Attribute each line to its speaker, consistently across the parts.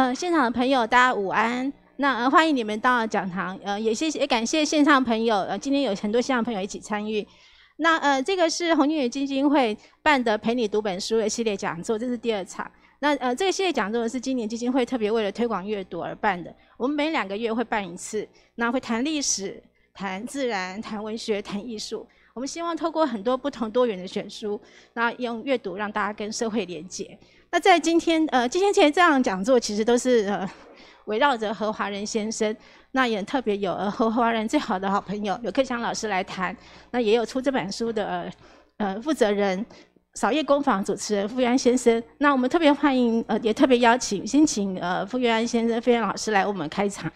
Speaker 1: 呃，现场的朋友，大家午安。那呃、欢迎你们到讲堂。呃，也谢谢，也感谢线上朋友。呃，今天有很多线上朋友一起参与。那呃，这个是红云基金会办的“陪你读本书”的系列讲座，这是第二场。那呃，这个系列讲座是今年基金会特别为了推广阅读而办的。我们每两个月会办一次。那会谈历史、谈自然、谈文学、谈艺术。我们希望透过很多不同多元的选书，那用阅读让大家跟社会连接。那在今天，呃，今天其实这样讲座其实都是呃围绕着何华人先生。那也特别有呃何华人最好的好朋友刘克强老师来谈。那也有出这本书的呃负责人，扫夜工坊主持人傅园安先生。那我们特别欢迎呃也特别邀请，先请呃傅园安先生、傅园老师来我们开场。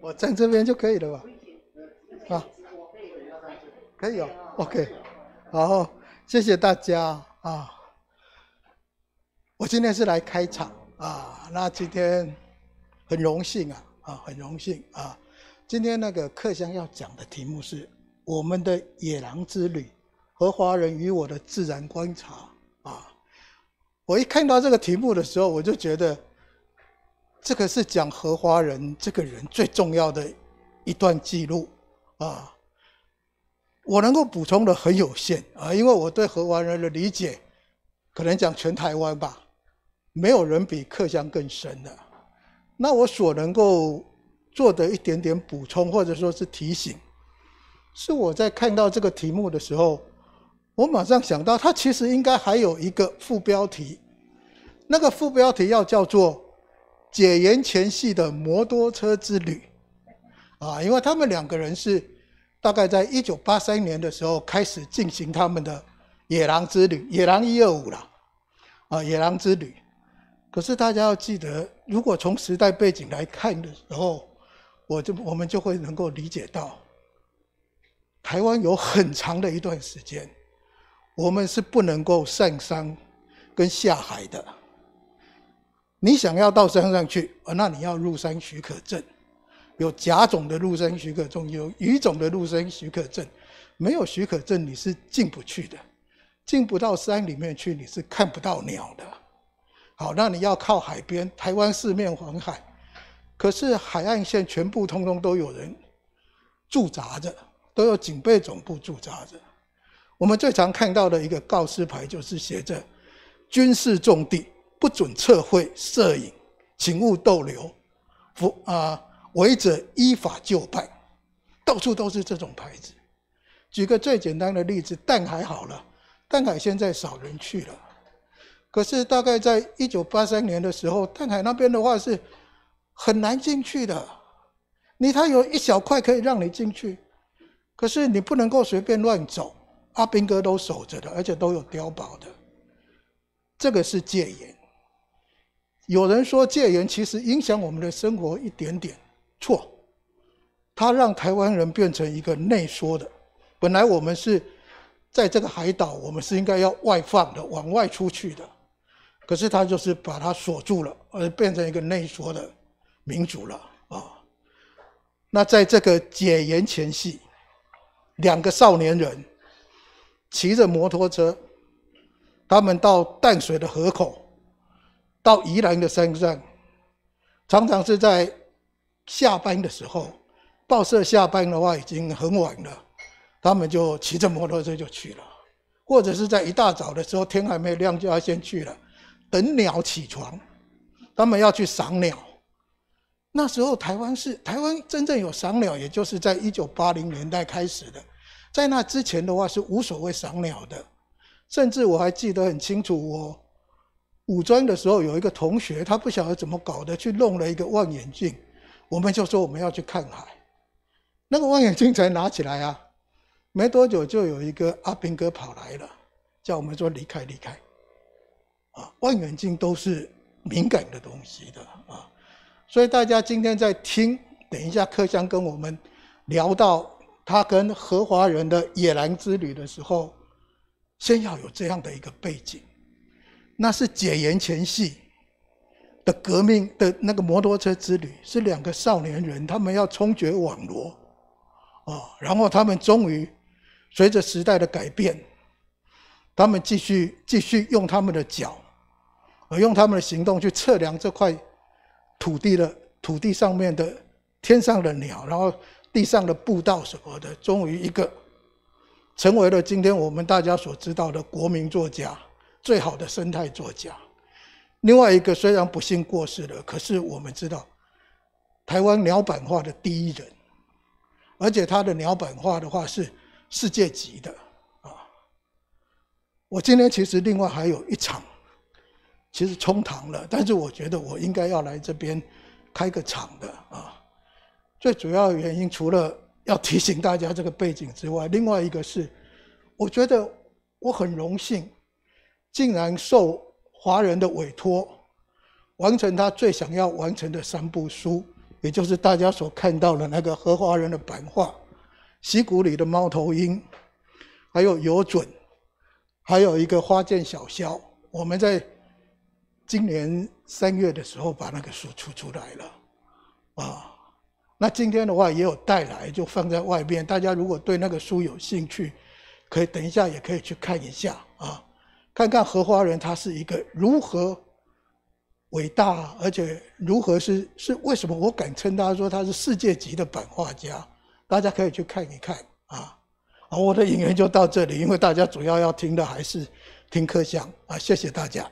Speaker 2: 我站这边就可以了吧？啊，可以哦，OK，然后谢谢大家啊！我今天是来开场啊，那今天很荣幸啊啊，很荣幸啊！今天那个客香要讲的题目是《我们的野狼之旅》和《花人与我的自然观察》啊！我一看到这个题目的时候，我就觉得这个是讲荷花人这个人最重要的一段记录。啊，我能够补充的很有限啊，因为我对荷兰人的理解，可能讲全台湾吧，没有人比客乡更深的。那我所能够做的一点点补充或者说是提醒，是我在看到这个题目的时候，我马上想到，它其实应该还有一个副标题，那个副标题要叫做“解严前夕的摩托车之旅”。啊，因为他们两个人是大概在一九八三年的时候开始进行他们的野狼之旅，野狼一二五了，啊，野狼之旅。可是大家要记得，如果从时代背景来看的时候，我就我们就会能够理解到，台湾有很长的一段时间，我们是不能够上山跟下海的。你想要到山上去，啊，那你要入山许可证。有甲种的陆生许可证，有乙种的陆生许可证，没有许可证你是进不去的，进不到山里面去，你是看不到鸟的。好，那你要靠海边，台湾四面环海，可是海岸线全部通通都有人驻扎着，都有警备总部驻扎着。我们最常看到的一个告示牌就是写着：军事重地，不准测绘、摄影，请勿逗留。服啊。违者依法就办，到处都是这种牌子。举个最简单的例子，淡海好了，淡海现在少人去了。可是大概在一九八三年的时候，淡海那边的话是很难进去的。你他有一小块可以让你进去，可是你不能够随便乱走。阿兵哥都守着的，而且都有碉堡的。这个是戒严。有人说戒严其实影响我们的生活一点点。错，他让台湾人变成一个内缩的。本来我们是在这个海岛，我们是应该要外放的，往外出去的。可是他就是把它锁住了，而变成一个内缩的民族了啊。那在这个解严前夕，两个少年人骑着摩托车，他们到淡水的河口，到宜兰的山上，常常是在。下班的时候，报社下班的话已经很晚了，他们就骑着摩托车就去了，或者是在一大早的时候，天还没亮就要先去了，等鸟起床，他们要去赏鸟。那时候台湾是台湾真正有赏鸟，也就是在一九八零年代开始的，在那之前的话是无所谓赏鸟的，甚至我还记得很清楚，我五专的时候有一个同学，他不晓得怎么搞的，去弄了一个望远镜。我们就说我们要去看海，那个望远镜才拿起来啊，没多久就有一个阿兵哥跑来了，叫我们说离开离开，啊，望远镜都是敏感的东西的啊，所以大家今天在听，等一下柯香跟我们聊到他跟何华仁的野狼之旅的时候，先要有这样的一个背景，那是解严前戏。的革命的那个摩托车之旅是两个少年人，他们要冲决网罗啊，然后他们终于随着时代的改变，他们继续继续用他们的脚和用他们的行动去测量这块土地的土地上面的天上的鸟，然后地上的步道什么的，终于一个成为了今天我们大家所知道的国民作家，最好的生态作家。另外一个虽然不幸过世了，可是我们知道台湾鸟版画的第一人，而且他的鸟版画的话是世界级的啊。我今天其实另外还有一场，其实冲堂了，但是我觉得我应该要来这边开个场的啊。最主要原因，除了要提醒大家这个背景之外，另外一个是，我觉得我很荣幸，竟然受。华人的委托，完成他最想要完成的三部书，也就是大家所看到的那个《荷花人的版画》，溪谷里的猫头鹰，还有游隼，还有一个花见小肖。我们在今年三月的时候把那个书出出来了，啊，那今天的话也有带来，就放在外面。大家如果对那个书有兴趣，可以等一下也可以去看一下啊。看看荷花人，他是一个如何伟大，而且如何是是为什么我敢称他说他是世界级的版画家，大家可以去看一看啊。好，我的影员就到这里，因为大家主要要听的还是听课相啊，谢谢大家。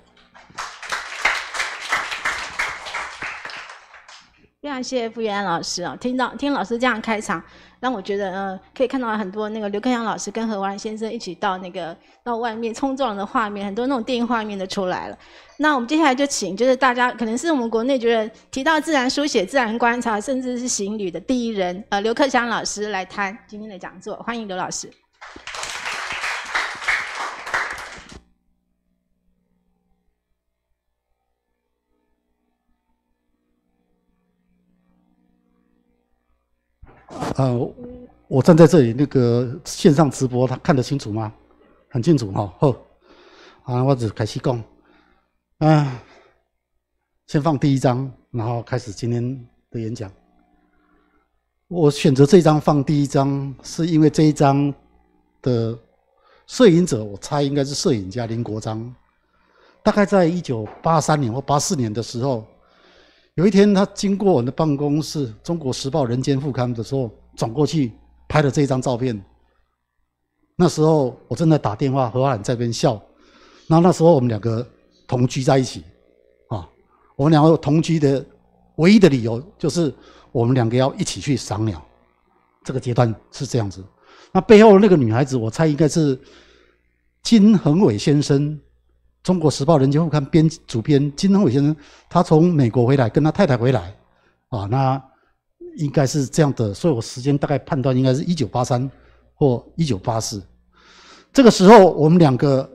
Speaker 1: 非常谢谢傅园老师啊！听到听老师这样开场，让我觉得，嗯，可以看到很多那个刘克祥老师跟何婉先生一起到那个到外面冲撞的画面，很多那种电影画面都出来了。那我们接下来就请，就是大家可能是我们国内觉得提到自然书写、自然观察，甚至是行旅的第一人，呃，刘克祥老师来谈今天的讲座，欢迎刘老师。
Speaker 3: 呃，我站在这里，那个线上直播，他看得清楚吗？很清楚哈。好，啊，瓦子凯西讲，啊，先放第一张，然后开始今天的演讲。我选择这张放第一张，是因为这一张的摄影者，我猜应该是摄影家林国章，大概在一九八三年或八四年的时候。有一天，他经过我的办公室，《中国时报》《人间副刊》的时候，转过去拍了这一张照片。那时候，我正在打电话，何老板在边笑。那那时候，我们两个同居在一起，啊，我们两个同居的唯一的理由就是我们两个要一起去赏鸟。这个阶段是这样子。那背后那个女孩子，我猜应该是金恒伟先生。中国时报人间副刊编主编金庸伟先生，他从美国回来，跟他太太回来，啊，那应该是这样的，所以我时间大概判断应该是一九八三或一九八四，这个时候我们两个，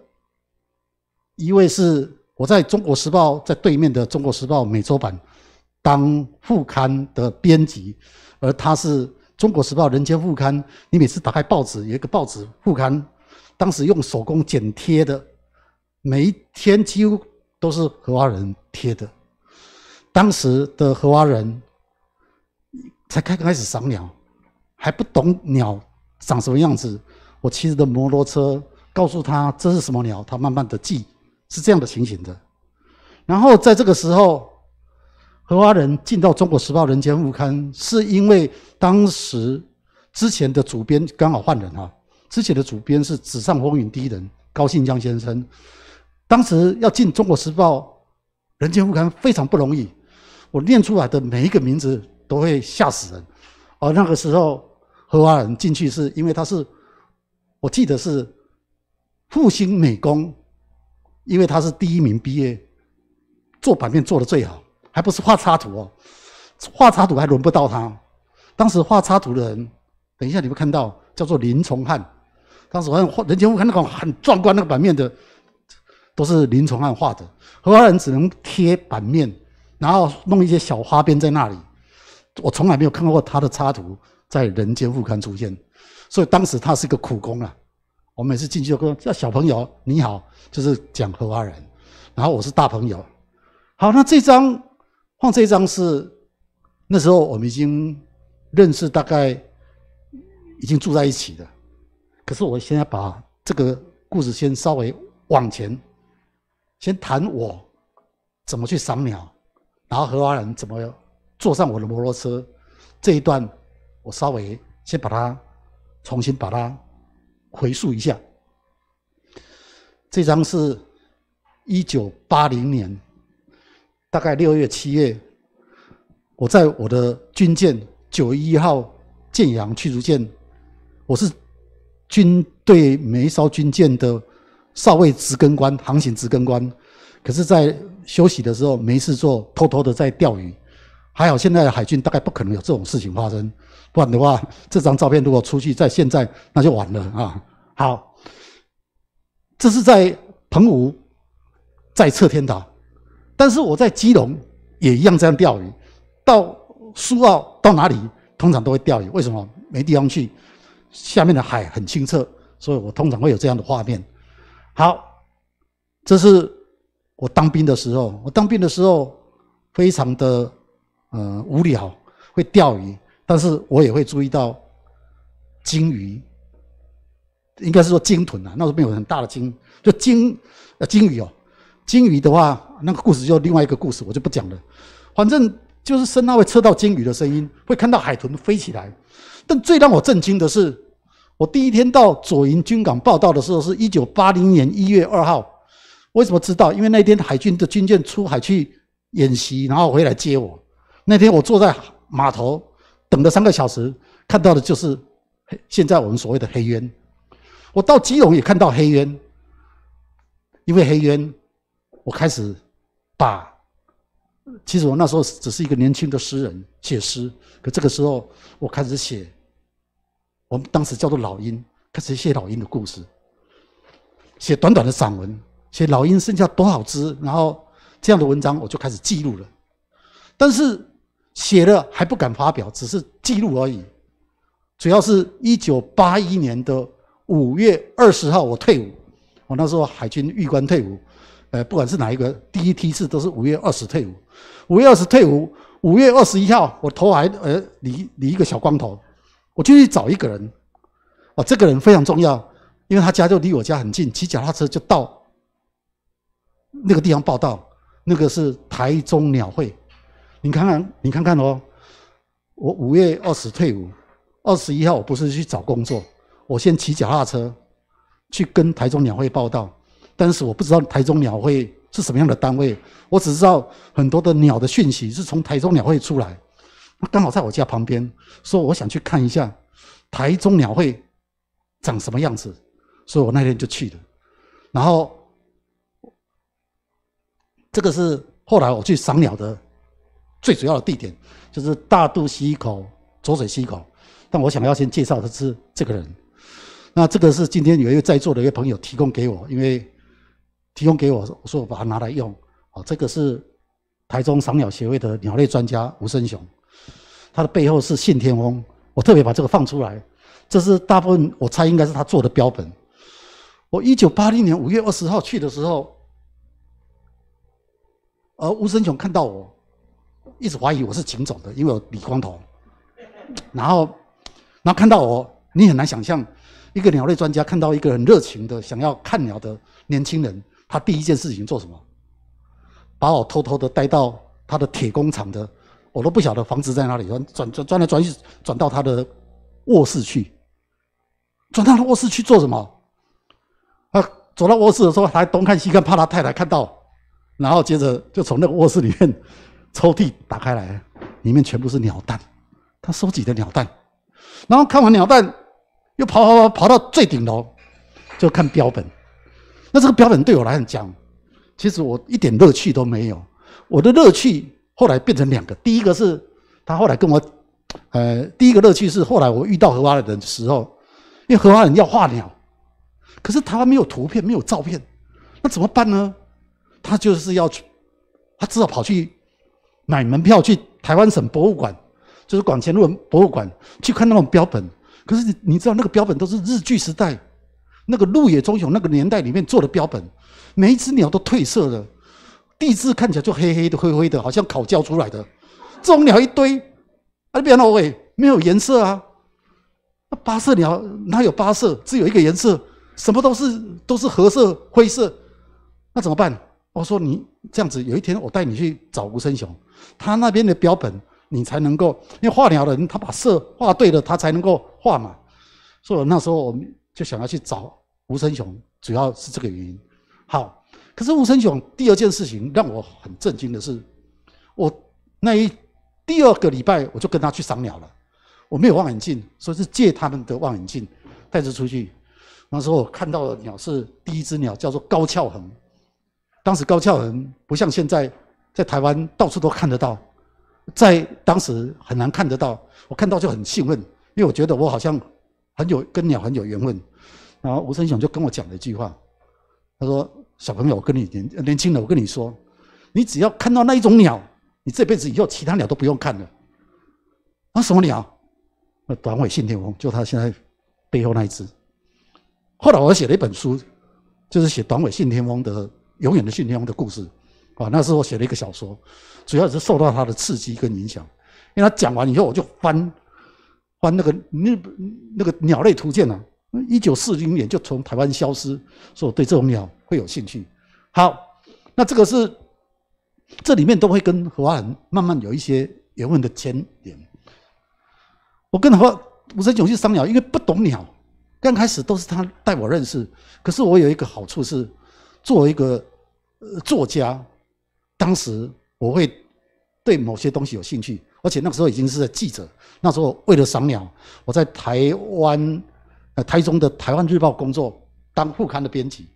Speaker 3: 一位是我在中国时报在对面的中国时报美洲版当副刊的编辑，而他是中国时报人间副刊，你每次打开报纸有一个报纸副刊，当时用手工剪贴的。每一天几乎都是荷花人贴的。当时的荷花人才刚开始赏鸟，还不懂鸟长什么样子。我骑着的摩托车告诉他这是什么鸟，他慢慢的记，是这样的情形的。然后在这个时候，荷花人进到《中国时报》人间副刊，是因为当时之前的主编刚好换人哈。之前的主编是《纸上风云》第一人高信江先生。当时要进《中国时报》《人间副刊》非常不容易，我念出来的每一个名字都会吓死人。而那个时候荷华人进去是因为他是，我记得是复兴美工，因为他是第一名毕业，做版面做的最好，还不是画插图哦，画插图还轮不到他。当时画插图的人，等一下你会看到叫做林崇汉，当时好像《人间副刊》那个很壮观那个版面的。都是林崇汉画的，何花人只能贴版面，然后弄一些小花边在那里。我从来没有看过他的插图在《人间副刊》出现，所以当时他是一个苦工啊。我每次进去就跟叫小朋友你好，就是讲何花人，然后我是大朋友。好，那这张放这张是那时候我们已经认识，大概已经住在一起的。可是我现在把这个故事先稍微往前。先谈我怎么去赏鸟，然后荷花人怎么坐上我的摩托车这一段，我稍微先把它重新把它回溯一下。这张是一九八零年，大概六月七月，我在我的军舰九一号舰阳驱逐舰，我是军队每一艘军舰的。少尉直根官，航行直根官，可是，在休息的时候没事做，偷偷的在钓鱼。还好，现在的海军大概不可能有这种事情发生，不然的话，这张照片如果出去在现在，那就完了啊！好，这是在澎湖，在侧天岛，但是我在基隆也一样这样钓鱼。到苏澳到哪里，通常都会钓鱼。为什么？没地方去，下面的海很清澈，所以我通常会有这样的画面。好，这是我当兵的时候。我当兵的时候非常的呃无聊，会钓鱼，但是我也会注意到鲸鱼，应该是说鲸豚啊，那时候没有很大的鲸，就鲸呃鲸鱼哦，鲸鱼的话，那个故事就另外一个故事，我就不讲了。反正就是声呐会测到鲸鱼的声音，会看到海豚飞起来，但最让我震惊的是。我第一天到左营军港报道的时候是1980年1月2号，为什么知道？因为那天海军的军舰出海去演习，然后回来接我。那天我坐在码头等了三个小时，看到的就是现在我们所谓的黑渊。我到基隆也看到黑渊，因为黑渊，我开始把，其实我那时候只是一个年轻的诗人，写诗。可这个时候，我开始写。我们当时叫做老鹰，开始写老鹰的故事，写短短的散文，写老鹰剩下多少只，然后这样的文章我就开始记录了。但是写了还不敢发表，只是记录而已。主要是一九八一年的五月二十号我退伍，我那时候海军预官退伍，呃，不管是哪一个第一梯次都是五月二十退伍。五月二十退伍，五月二十一号我头还呃理理一个小光头。我就去找一个人，啊，这个人非常重要，因为他家就离我家很近，骑脚踏车就到那个地方报道。那个是台中鸟会，你看看，你看看哦。我五月二十退伍，二十一号我不是去找工作，我先骑脚踏车去跟台中鸟会报道，但是我不知道台中鸟会是什么样的单位，我只知道很多的鸟的讯息是从台中鸟会出来。刚好在我家旁边，说我想去看一下台中鸟会长什么样子，所以我那天就去了。然后这个是后来我去赏鸟的最主要的地点，就是大肚溪口、浊水溪口。但我想要先介绍的是这个人。那这个是今天有一位在座的一个朋友提供给我，因为提供给我，我说我把它拿来用。好，这个是台中赏鸟协会的鸟类专家吴生雄。它的背后是信天翁，我特别把这个放出来。这是大部分，我猜应该是他做的标本。我一九八零年五月二十号去的时候，而吴生雄看到我，一直怀疑我是秦总的，因为我理光头。然后，然后看到我，你很难想象，一个鸟类专家看到一个很热情的想要看鸟的年轻人，他第一件事情做什么？把我偷偷的带到他的铁工厂的。我都不晓得房子在哪里，转转转来转去，转到他的卧室去，转到卧室去做什么？他走到卧室的时候，还东看西看，怕他太太看到。然后接着就从那个卧室里面 抽屉打开来，里面全部是鸟蛋，他收集的鸟蛋。然后看完鸟蛋，又跑跑跑跑到最顶楼，就看标本。那这个标本对我来讲，其实我一点乐趣都没有，我的乐趣。后来变成两个，第一个是他后来跟我，呃，第一个乐趣是后来我遇到荷花人的时候，因为荷花人要画鸟，可是台湾没有图片，没有照片，那怎么办呢？他就是要去，他只好跑去买门票去台湾省博物馆，就是广前路博物馆去看那种标本。可是你知道那个标本都是日据时代，那个鹿野忠雄那个年代里面做的标本，每一只鸟都褪色了。地质看起来就黑黑的、灰灰的，好像烤焦出来的。这种鸟一堆，啊，别闹喂，没有颜色啊。那八色鸟哪有八色，只有一个颜色，什么都是都是褐色、灰色。那怎么办？我说你这样子，有一天我带你去找吴生雄，他那边的标本，你才能够，因为画鸟人他把色画对了，他才能够画嘛。所以那时候我们就想要去找吴生雄，主要是这个原因。好。可是吴声雄第二件事情让我很震惊的是，我那一第二个礼拜我就跟他去赏鸟了。我没有望远镜，所以是借他们的望远镜带着出去。那时候我看到的鸟是第一只鸟，叫做高翘横。当时高翘横不像现在在台湾到处都看得到，在当时很难看得到。我看到就很兴奋，因为我觉得我好像很有跟鸟很有缘分。然后吴声雄就跟我讲了一句话，他说。小朋友，我跟你年年轻的，我跟你说，你只要看到那一种鸟，你这辈子以后其他鸟都不用看了。啊，什么鸟？那短尾信天翁，就他现在背后那一只。后来我写了一本书，就是写短尾信天翁的永远的信天翁的故事。啊，那时候写了一个小说，主要是受到它的刺激跟影响。因为它讲完以后，我就翻翻那个日那个鸟类图鉴啊。一九四零年就从台湾消失，所以我对这种鸟会有兴趣。好，那这个是这里面都会跟荷兰慢慢有一些缘分的牵连。我跟何五十九去商鸟，因为不懂鸟，刚开始都是他带我认识。可是我有一个好处是，作为一个作家，当时我会对某些东西有兴趣，而且那个时候已经是记者。那时候为了赏鸟，我在台湾。呃，台中的《台湾日报》工作当副刊的编辑，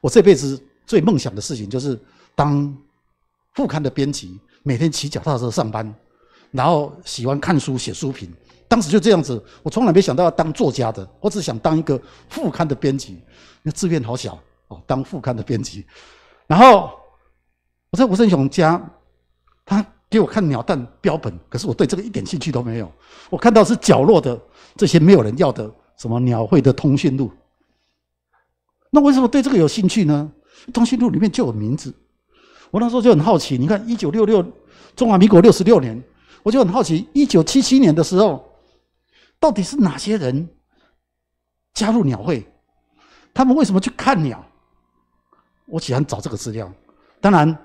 Speaker 3: 我这辈子最梦想的事情就是当副刊的编辑，每天骑脚踏车上班，然后喜欢看书、写书评。当时就这样子，我从来没想到要当作家的，我只想当一个副刊的编辑，那志愿好小哦，当副刊的编辑。然后我在吴胜雄家，他给我看鸟蛋标本，可是我对这个一点兴趣都没有。我看到是角落的这些没有人要的。什么鸟会的通讯录？那为什么对这个有兴趣呢？通讯录里面就有名字。我那时候就很好奇，你看一九六六中华民国六十六年，我就很好奇一九七七年的时候，到底是哪些人加入鸟会？他们为什么去看鸟？我喜欢找这个资料。当然，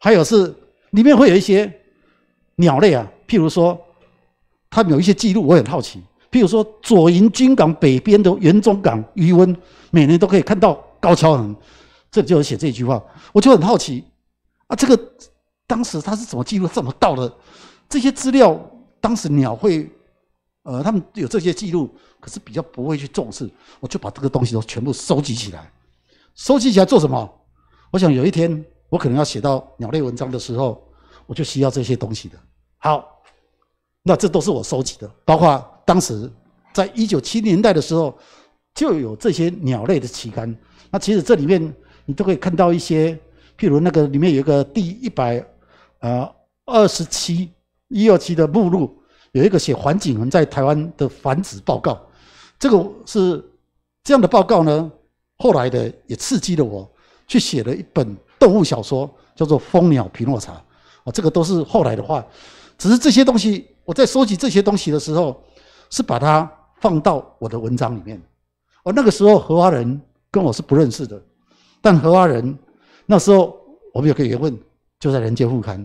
Speaker 3: 还有是里面会有一些鸟类啊，譬如说，他们有一些记录，我很好奇。譬如说，左营军港北边的圆中港，渔温每年都可以看到高桥恒，这里就有写这句话。我就很好奇，啊，这个当时他是怎么记录、这么到的？这些资料当时鸟会，呃，他们有这些记录，可是比较不会去重视。我就把这个东西都全部收集起来，收集起来做什么？我想有一天我可能要写到鸟类文章的时候，我就需要这些东西的。好，那这都是我收集的，包括。当时在一九七年代的时候，就有这些鸟类的旗杆。那其实这里面你都可以看到一些，譬如那个里面有一个第一百呃二十七一二七的目录，有一个写环境文在台湾的繁殖报告。这个是这样的报告呢，后来的也刺激了我去写了一本动物小说，叫做《蜂鸟皮诺曹》啊。这个都是后来的话，只是这些东西我在收集这些东西的时候。是把它放到我的文章里面。而那个时候，荷花人跟我是不认识的，但荷花人那时候我们有个疑问，就在《人间副刊》，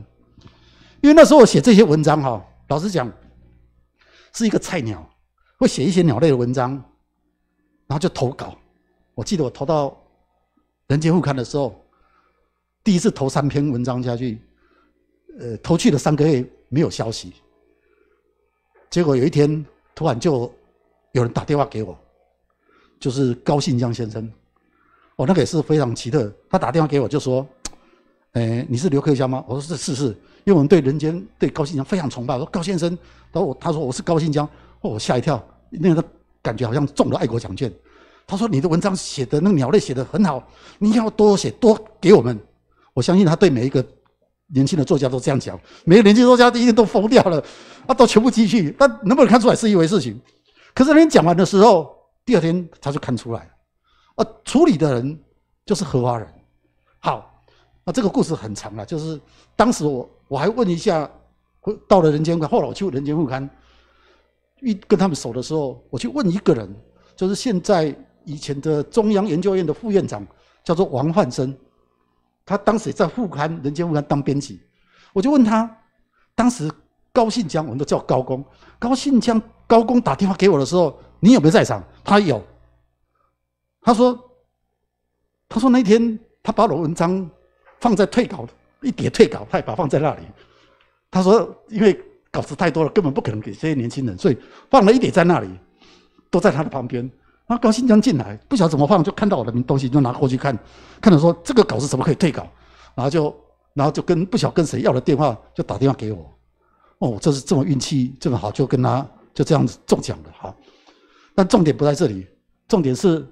Speaker 3: 因为那时候我写这些文章哈，老实讲是一个菜鸟，会写一些鸟类的文章，然后就投稿。我记得我投到《人间副刊》的时候，第一次投三篇文章下去，呃，投去了三个月没有消息，结果有一天。突然就有人打电话给我，就是高信江先生。我那个也是非常奇特，他打电话给我就说：“哎，你是刘克家吗？”我说：“是是是。”因为我们对人间对高信江非常崇拜，我说：“高先生。”他说：“他说我是高信江。”哦，我吓一跳，那个感觉好像中了爱国奖券。他说：“你的文章写的那个鸟类写的很好，你要多写多给我们。”我相信他对每一个。年轻的作家都这样讲，每个年轻作家第一都疯掉了，啊，都全部积蓄，但能不能看出来是一回事。情，可是人讲完的时候，第二天他就看出来了，啊，处理的人就是荷花人。好，那这个故事很长了，就是当时我我还问一下，到了《人间》后来我去《人间副刊》，一跟他们熟的时候，我去问一个人，就是现在以前的中央研究院的副院长，叫做王焕生。他当时在《富刊》《人间富刊》当编辑，我就问他，当时高信江，我们都叫高工，高信江高工打电话给我的时候，你有没有在场？他有，他说，他说那天他把我的文章放在退稿一叠退稿，他也把放在那里，他说因为稿子太多了，根本不可能给这些年轻人，所以放了一叠在那里，都在他的旁边。后刚新疆进来，不晓得怎么放，就看到我的东西，就拿过去看，看到说这个稿子怎么可以退稿，然后就然后就跟不晓得跟谁要了电话，就打电话给我，哦，这是这么运气这么好，就跟他就这样子中奖了，哈。但重点不在这里，重点是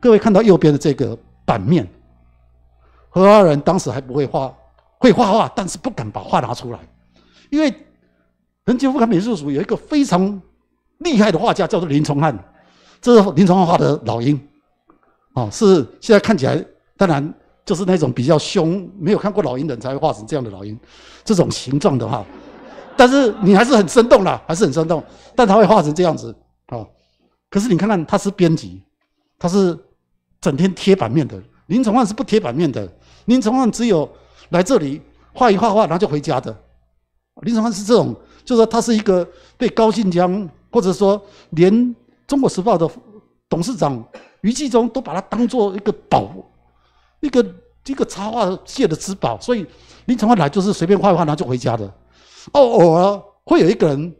Speaker 3: 各位看到右边的这个版面，何兰人当时还不会画，会画画，但是不敢把画拿出来，因为恒济妇卡美术组有一个非常。厉害的画家叫做林崇汉，这是林崇汉画的老鹰，哦，是现在看起来当然就是那种比较凶，没有看过老鹰的人才会画成这样的老鹰，这种形状的哈。但是你还是很生动啦，还是很生动，但他会画成这样子啊。可是你看看他是编辑，他是整天贴版面的。林崇汉是不贴版面的，林崇汉只有来这里画一画画，然后就回家的。林崇汉是这种，就是说他是一个被高晋江。或者说，连《中国时报》的董事长余继中都把它当做一个宝，一个一个插画界的之宝。所以林承翰来就是随便画一画，然后就回家的。哦，偶尔会有一个人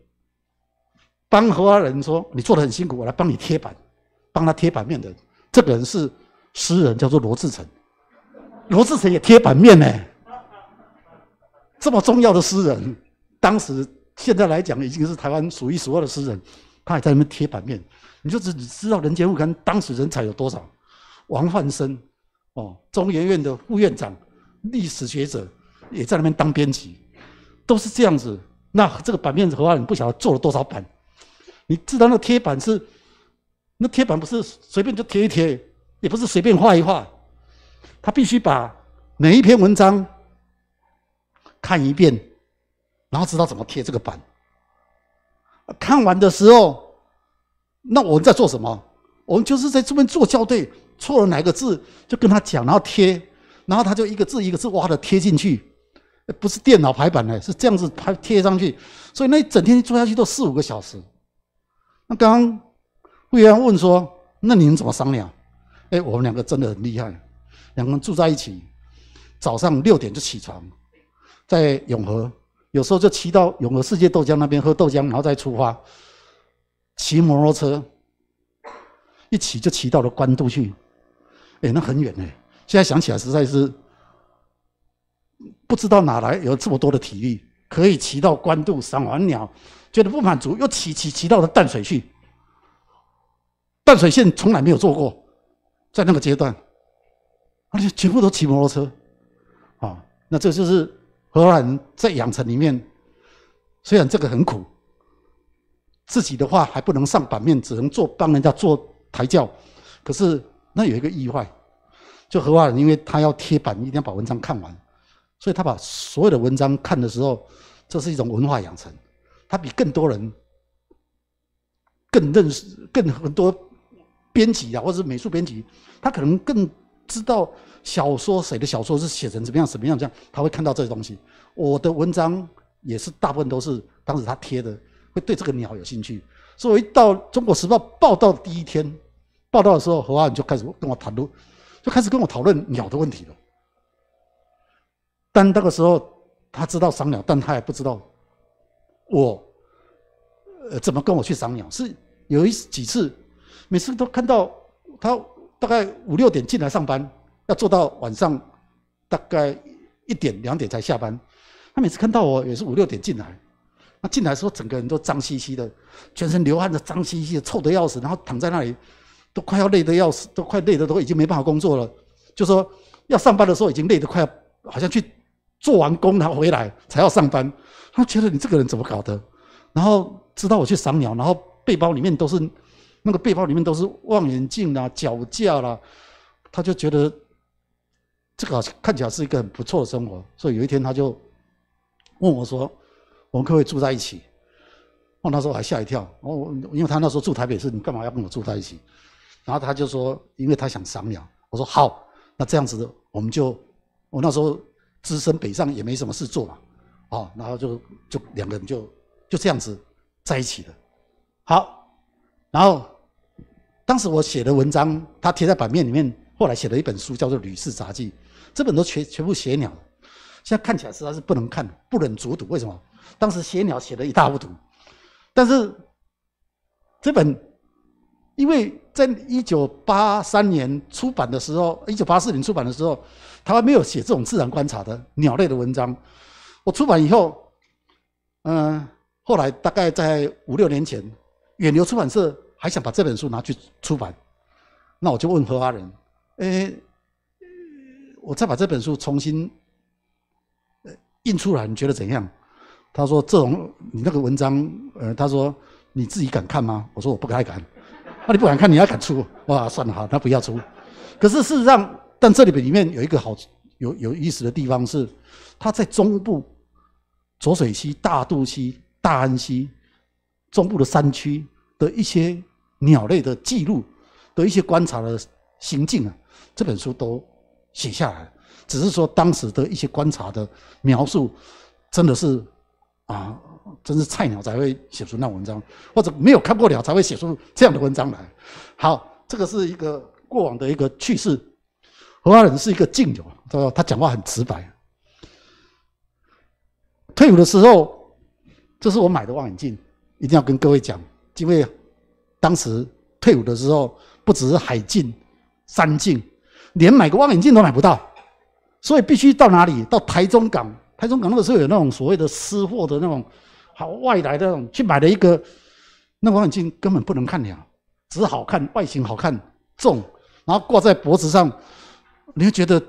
Speaker 3: 帮荷花人说：“你做的很辛苦，我来帮你贴板，帮他贴板面的。”这个人是诗人，叫做罗志诚。罗志诚也贴板面呢，这么重要的诗人，当时。现在来讲，已经是台湾数一数二的诗人，他还在那边贴版面。你就只知道人间物刊当时人才有多少，王焕生，哦，中研院的副院长，历史学者也在那边当编辑，都是这样子。那这个版面的何你不晓得做了多少版。你知道那贴板是，那贴板不是随便就贴一贴，也不是随便画一画，他必须把每一篇文章看一遍。然后知道怎么贴这个板。看完的时候，那我们在做什么？我们就是在这边做校对，错了哪个字就跟他讲，然后贴，然后他就一个字一个字哇的贴进去，不是电脑排版的，是这样子拍贴上去。所以那一整天做下去都四五个小时。那刚刚会员问说：“那你们怎么商量？”哎，我们两个真的很厉害，两个人住在一起，早上六点就起床，在永和。有时候就骑到永和世界豆浆那边喝豆浆，然后再出发，骑摩托车，一骑就骑到了关渡去，哎，那很远哎！现在想起来实在是不知道哪来有这么多的体力，可以骑到关渡赏完鸟，觉得不满足，又骑骑骑到了淡水去，淡水线从来没有坐过，在那个阶段，而且全部都骑摩托车，啊，那这就是。荷兰人在养成里面，虽然这个很苦，自己的话还不能上版面，只能做帮人家做台教。可是那有一个意外，就荷兰人，因为他要贴版，一定要把文章看完，所以他把所有的文章看的时候，这是一种文化养成。他比更多人更认识、更很多编辑啊，或者是美术编辑，他可能更知道。小说谁的小说是写成怎么样什么样这样，他会看到这些东西。我的文章也是大部分都是当时他贴的，会对这个鸟有兴趣。所以我一到《中国时报》报道的第一天，报道的时候，何安就开始跟我谈论，就开始跟我讨论鸟的问题了。但那个时候他知道赏鸟，但他也不知道我呃怎么跟我去赏鸟。是有一几次，每次都看到他大概五六点进来上班。要做到晚上大概一点两点才下班。他每次看到我也是五六点进来，那进来的时候整个人都脏兮兮的，全身流汗的脏兮兮的，臭得要死，然后躺在那里，都快要累得要死，都快累得都已经没办法工作了。就说要上班的时候已经累得快，要好像去做完工然后回来才要上班。他觉得你这个人怎么搞的？然后知道我去赏鸟，然后背包里面都是那个背包里面都是望远镜啦、脚架啦，他就觉得。这个看起来是一个很不错的生活，所以有一天他就问我说：“我们可不可以住在一起？”我那时候还吓一跳，我因为他那时候住台北市，你干嘛要跟我住在一起？然后他就说：“因为他想赏鸟。”我说：“好，那这样子我们就……我那时候只身北上也没什么事做嘛，哦，然后就就两个人就就这样子在一起了。好，然后当时我写的文章，他贴在版面里面，后来写了一本书，叫做《吕氏杂记》。这本都全全部写鸟，现在看起来实在是不能看，不忍卒读。为什么？当时写鸟写得一塌糊涂，但是这本因为在一九八三年出版的时候，一九八四年出版的时候，台湾没有写这种自然观察的鸟类的文章。我出版以后，嗯，后来大概在五六年前，远流出版社还想把这本书拿去出版，那我就问何花人，哎。我再把这本书重新，印出来，你觉得怎样？他说：“这种你那个文章，呃，他说你自己敢看吗？”我说：“我不太敢。”那你不敢看，你还敢出？哇，算了好，那不要出。可是事实上，但这里边里面有一个好有有意思的地方是，它在中部，浊水溪、大肚溪、大安溪，中部的山区的一些鸟类的记录的一些观察的行径啊，这本书都。写下来，只是说当时的一些观察的描述，真的是啊，真是菜鸟才会写出那文章，或者没有看过了才会写出这样的文章来。好，这个是一个过往的一个趣事。何兰人是一个敬友，他他讲话很直白。退伍的时候，这是我买的望远镜，一定要跟各位讲，因为当时退伍的时候，不只是海镜、山镜。连买个望远镜都买不到，所以必须到哪里？到台中港，台中港那个时候有那种所谓的私货的那种，好外来的那种去买了一个，那望远镜根本不能看鸟，只好看外形好看重，然后挂在脖子上，你就觉得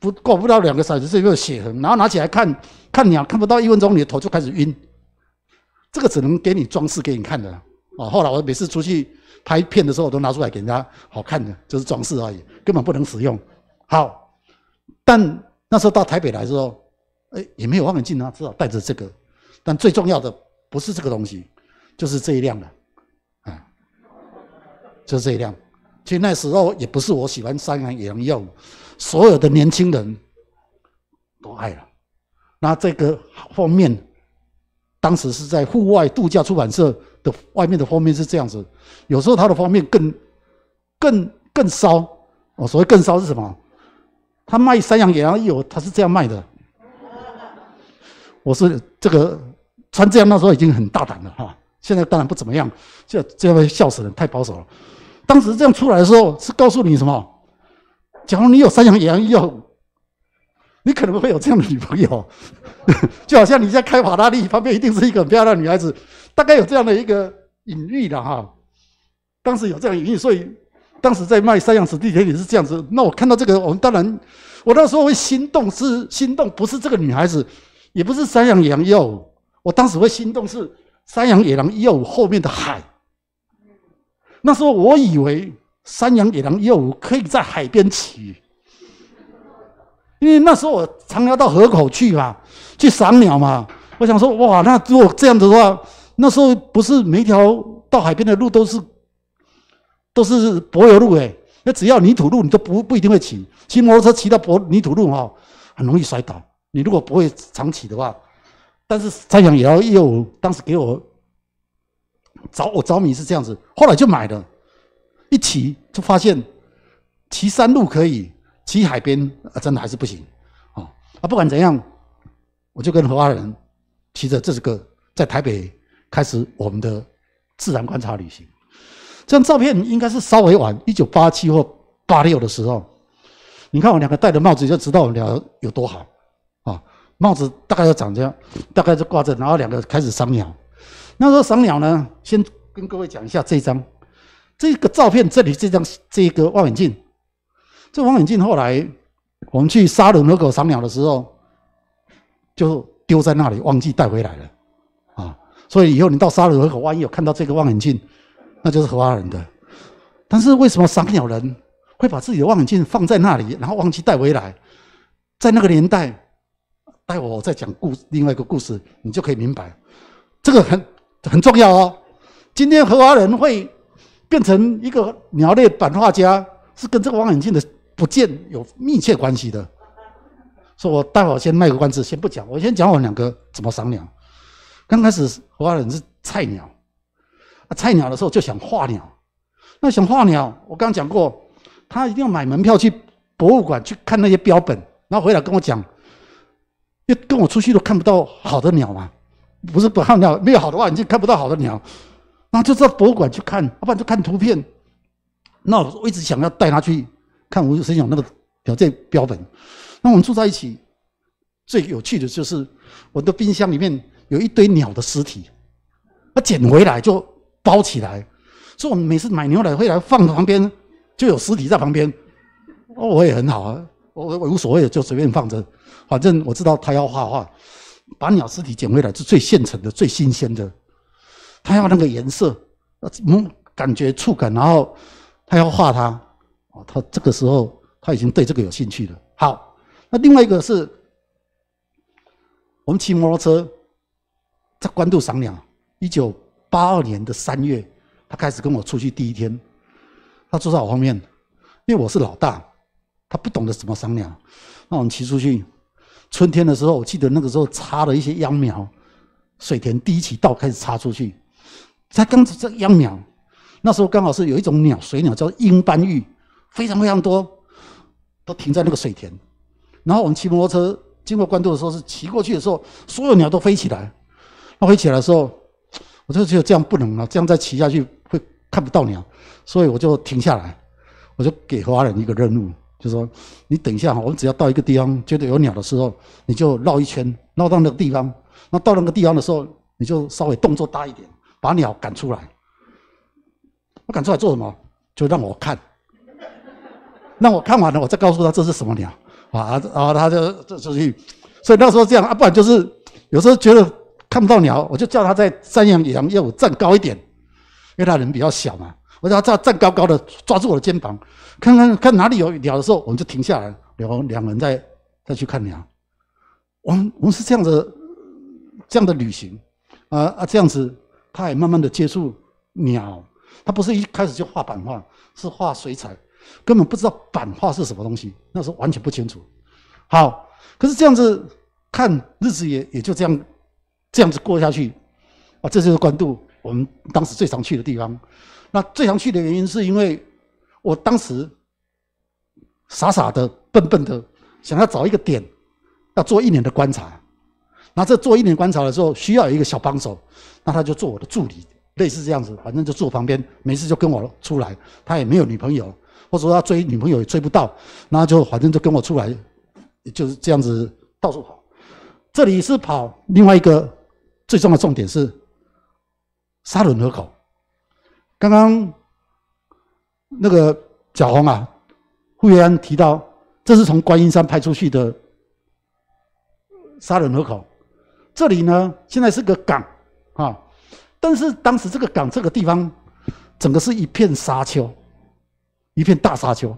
Speaker 3: 不挂不到两个小时就有血痕，然后拿起来看看鸟看不到一分钟，你的头就开始晕，这个只能给你装饰给你看的了。哦，后来我每次出去。拍片的时候都拿出来给人家好看的就是装饰而已，根本不能使用。好，但那时候到台北来的时候，哎，也没有望远镜啊，只好带着这个。但最重要的不是这个东西，就是这一辆的，啊，就是这一辆。其实那时候也不是我喜欢山羊也能用，所有的年轻人都爱了。那这个后面，当时是在户外度假出版社。的外面的封面是这样子，有时候他的封面更更更骚哦，所谓更骚是什么？他卖山羊、野羊油，他是这样卖的。我是这个穿这样那时候已经很大胆了哈，现在当然不怎么样，就这样笑死人，太保守了。当时这样出来的时候是告诉你什么？假如你有山羊、羊油，你可能会有这样的女朋友，就好像你在开法拉利，旁边一定是一个很漂亮的女孩子。大概有这样的一个隐喻的哈，当时有这样隐喻，所以当时在卖山羊死地铁也是这样子。那我看到这个，我们当然，我那时候会心动，是心动不是这个女孩子，也不是山羊野狼幼，我当时会心动是山羊野狼幼后面的海。那时候我以为山羊野狼幼可以在海边骑，因为那时候我常要到河口去嘛，去赏鸟嘛。我想说，哇，那如果这样子的话。那时候不是每条到海边的路都是都是柏油路哎，那只要泥土路你都不不一定会骑，骑摩托车骑到柏泥土路哈，很容易摔倒。你如果不会常骑的话，但是蔡羊也要也有当时给我着我着迷是这样子，后来就买了，一骑就发现骑山路可以，骑海边啊真的还是不行啊啊！不管怎样，我就跟荷花人骑着这支歌在台北。开始我们的自然观察旅行。这张照片应该是稍微晚，一九八七或八六的时候。你看，我两个戴的帽子，就知道我们俩有多好啊！帽子大概要长这样，大概是挂着，然后两个开始赏鸟。那时候赏鸟呢，先跟各位讲一下这张这个照片。这里这张这个望远镜，这望远镜后来我们去沙鲁罗口赏鸟的时候，就丢在那里，忘记带回来了。所以以后你到沙仑河口，万一有看到这个望远镜，那就是荷花人的。但是为什么赏鸟人会把自己的望远镜放在那里，然后忘记带回来？在那个年代，待会我再讲故另外一个故事，你就可以明白，这个很很重要哦。今天荷花人会变成一个鸟类版画家，是跟这个望远镜的不见有密切关系的。所以我待会先卖个关子，先不讲，我先讲我们两个怎么赏鸟。刚开始荷花人是菜鸟，啊，菜鸟的时候就想画鸟，那想画鸟，我刚讲过，他一定要买门票去博物馆去看那些标本，然后回来跟我讲，因为跟我出去都看不到好的鸟嘛，不是不看鸟，没有好的话你就看不到好的鸟，然后就到博物馆去看，要不然就看图片。那我一直想要带他去看我孙勇那个条件标本，那我们住在一起，最有趣的就是我的冰箱里面。有一堆鸟的尸体，他捡回来就包起来，所以我们每次买牛奶回来放旁边，就有尸体在旁边。哦，我也很好啊，我我无所谓，就随便放着，反正我知道他要画画，把鸟尸体捡回来是最现成的、最新鲜的。他要那个颜色，呃，感觉触感，然后他要画它。哦，他这个时候他已经对这个有兴趣了。好，那另外一个是，我们骑摩托车。在官渡商量，一九八二年的三月，他开始跟我出去。第一天，他坐在我后面，因为我是老大，他不懂得怎么商量。那我们骑出去，春天的时候，我记得那个时候插了一些秧苗，水田第一起稻开始插出去。才刚这秧苗，那时候刚好是有一种鸟，水鸟叫鹰斑鹬，非常非常多，都停在那个水田。然后我们骑摩托车经过官渡的时候，是骑过去的时候，所有鸟都飞起来。飞起来的时候，我就觉得这样不能了，这样再骑下去会看不到鸟，所以我就停下来，我就给华人一个任务，就说你等一下，我们只要到一个地方觉得有鸟的时候，你就绕一圈，绕到那个地方，那到那个地方的时候，你就稍微动作大一点，把鸟赶出来。我赶出来做什么？就让我看。那我看完了，我再告诉他这是什么鸟。啊啊，他就这出去，所以那时候这样啊，不然就是有时候觉得。看不到鸟，我就叫他在山羊、羊要我站高一点，因为他人比较小嘛。我叫他站高高的，抓住我的肩膀，看看看哪里有鸟的时候，我们就停下来，然后两人再再去看鸟。我们我们是这样的这样的旅行，啊啊这样子，他也慢慢的接触鸟。他不是一开始就画板画，是画水彩，根本不知道板画是什么东西，那时候完全不清楚。好，可是这样子看日子也也就这样。这样子过下去，啊，这就是官渡，我们当时最常去的地方。那最常去的原因是因为我当时傻傻的、笨笨的，想要找一个点，要做一年的观察。那这做一年观察的时候，需要一个小帮手，那他就做我的助理，类似这样子，反正就坐旁边，没事就跟我出来。他也没有女朋友，或者说他追女朋友也追不到，那就反正就跟我出来，就是这样子到处跑。这里是跑另外一个。最重要的重点是沙伦河口。刚刚那个贾红啊，会安提到，这是从观音山拍出去的沙仑河口。这里呢，现在是个港啊，但是当时这个港这个地方，整个是一片沙丘，一片大沙丘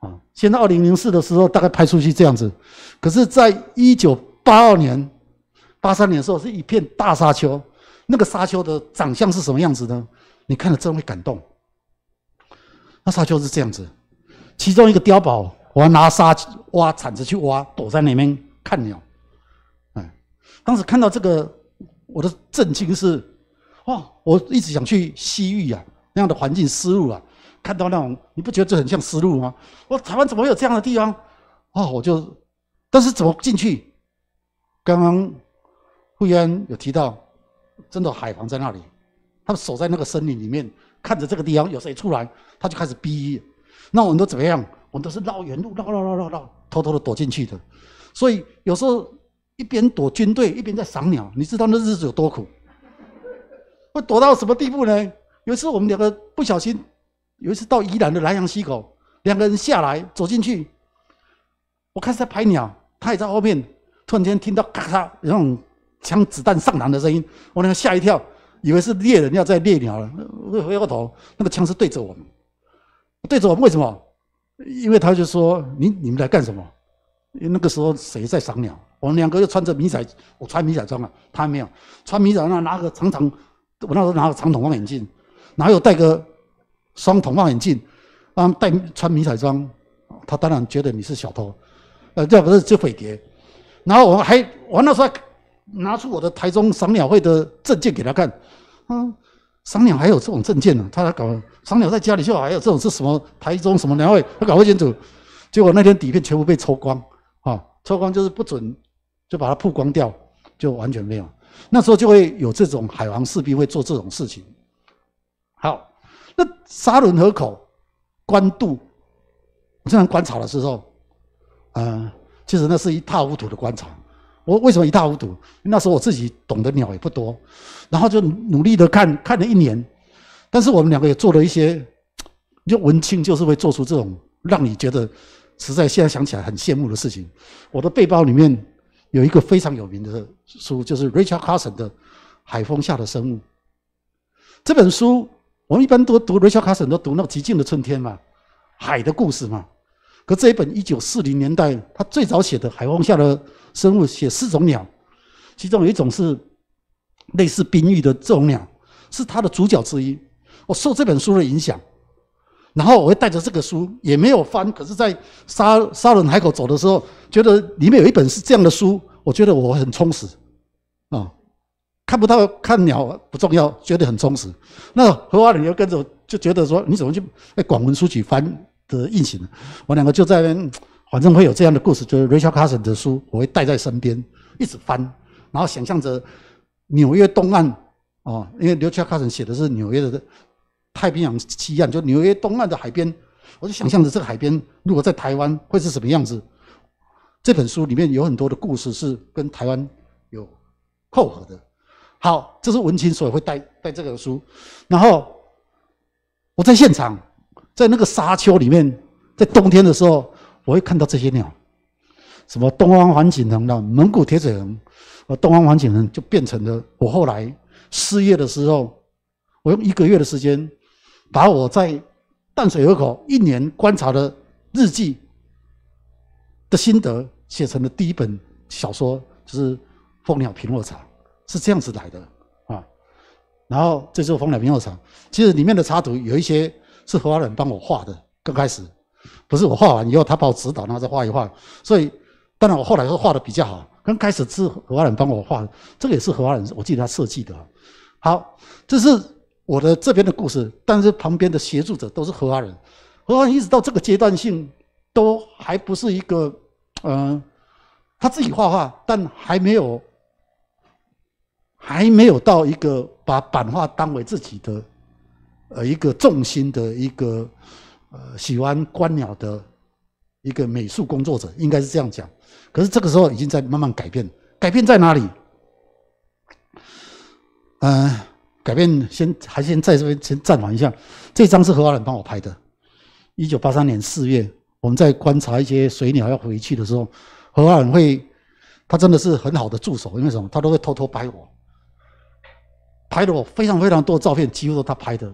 Speaker 3: 啊。现在二零零四的时候，大概拍出去这样子，可是，在一九八二年。八三年的时候是一片大沙丘，那个沙丘的长相是什么样子呢？你看了真会感动。那沙丘是这样子，其中一个碉堡，我要拿沙挖铲子去挖，躲在里面看鸟。哎，当时看到这个，我的震惊是，哇！我一直想去西域啊，那样的环境，丝路啊，看到那种，你不觉得这很像丝路吗？我台湾怎么有这样的地方？啊，我就，但是怎么进去？刚刚。突然有提到，真的海防在那里，他们守在那个森林里面，看着这个地方有谁出来，他就开始逼。那我们都怎么样？我们都是绕远路，绕绕绕绕绕，偷偷的躲进去的。所以有时候一边躲军队，一边在赏鸟，你知道那日子有多苦？会躲到什么地步呢？有一次我们两个不小心，有一次到宜兰的南洋溪口，两个人下来走进去，我开始在拍鸟，他也在后面。突然间听到咔嚓，然后。枪子弹上膛的声音，我那个吓一跳，以为是猎人要在猎鸟了。我回过头，那个枪是对着我们，对着我们为什么？因为他就说你你们来干什么？因为那个时候谁在赏鸟？我们两个又穿着迷彩，我穿迷彩装啊，他没有穿迷彩，那拿个长长，我那时候拿个长筒望远镜，然后又戴个双筒望远镜，啊，戴穿迷彩装，他当然觉得你是小偷，呃，这不是就匪谍，然后我们还我那时候。拿出我的台中赏鸟会的证件给他看，嗯，赏鸟还有这种证件呢？他搞赏鸟在家里，就还有这种是什么台中什么鸟会？他搞不清楚。结果那天底片全部被抽光，啊，抽光就是不准，就把它曝光掉，就完全没有。那时候就会有这种海王势必会做这种事情。好，那沙仑河口、官渡我这样观察的时候，嗯，其实那是一塌糊涂的观察。我为什么一塌糊涂？那时候我自己懂的鸟也不多，然后就努力的看看了一年。但是我们两个也做了一些，就文青就是会做出这种让你觉得实在现在想起来很羡慕的事情。我的背包里面有一个非常有名的书，就是 Richard c a r s o n 的《海风下的生物》。这本书我们一般都读 Richard c a r s o n 都读那《寂静的春天》嘛，海的故事嘛。可这一本一九四零年代他最早写的《海风下的》。生物写四种鸟，其中有一种是类似冰玉的这种鸟，是它的主角之一。我受这本书的影响，然后我会带着这个书，也没有翻。可是，在沙沙伦海口走的时候，觉得里面有一本是这样的书，我觉得我很充实啊。看不到看鸟不重要，觉得很充实。那荷花里又跟着就觉得说，你怎么去？广文书局翻的硬行，我两个就在。反正会有这样的故事，就是 Rachel Carson 的书，我会带在身边，一直翻，然后想象着纽约东岸，哦，因为 a r s 卡森写的是纽约的太平洋西岸，就纽约东岸的海边，我就想象着这个海边如果在台湾会是什么样子。这本书里面有很多的故事是跟台湾有扣合的。好，这是文青所会带带这个书，然后我在现场，在那个沙丘里面，在冬天的时候。我会看到这些鸟，什么东方环锦城的蒙古铁嘴鵙，啊，东方环锦城就变成了我后来失业的时候，我用一个月的时间，把我在淡水河口一年观察的日记的心得写成了第一本小说，就是《蜂鸟平卧场》，是这样子来的啊。然后这就是《蜂鸟平卧场》，其实里面的插图有一些是荷兰人帮我画的，刚开始。不是我画完以后，他帮我指导，然后再画一画。所以，当然我后来是画的比较好，刚开始是何花人帮我画，这个也是何花人，我记得他设计的。好，这是我的这边的故事，但是旁边的协助者都是何花人。何花人一直到这个阶段性，都还不是一个，嗯，他自己画画，但还没有，还没有到一个把版画当为自己的，呃，一个重心的一个。呃，喜欢观鸟的一个美术工作者，应该是这样讲。可是这个时候已经在慢慢改变，改变在哪里？嗯，改变先还先在这边先暂缓一下。这张是何兰人帮我拍的，一九八三年四月，我们在观察一些水鸟要回去的时候，何兰人会，他真的是很好的助手，因为什么？他都会偷偷拍我，拍的我非常非常多照片，几乎都他拍的。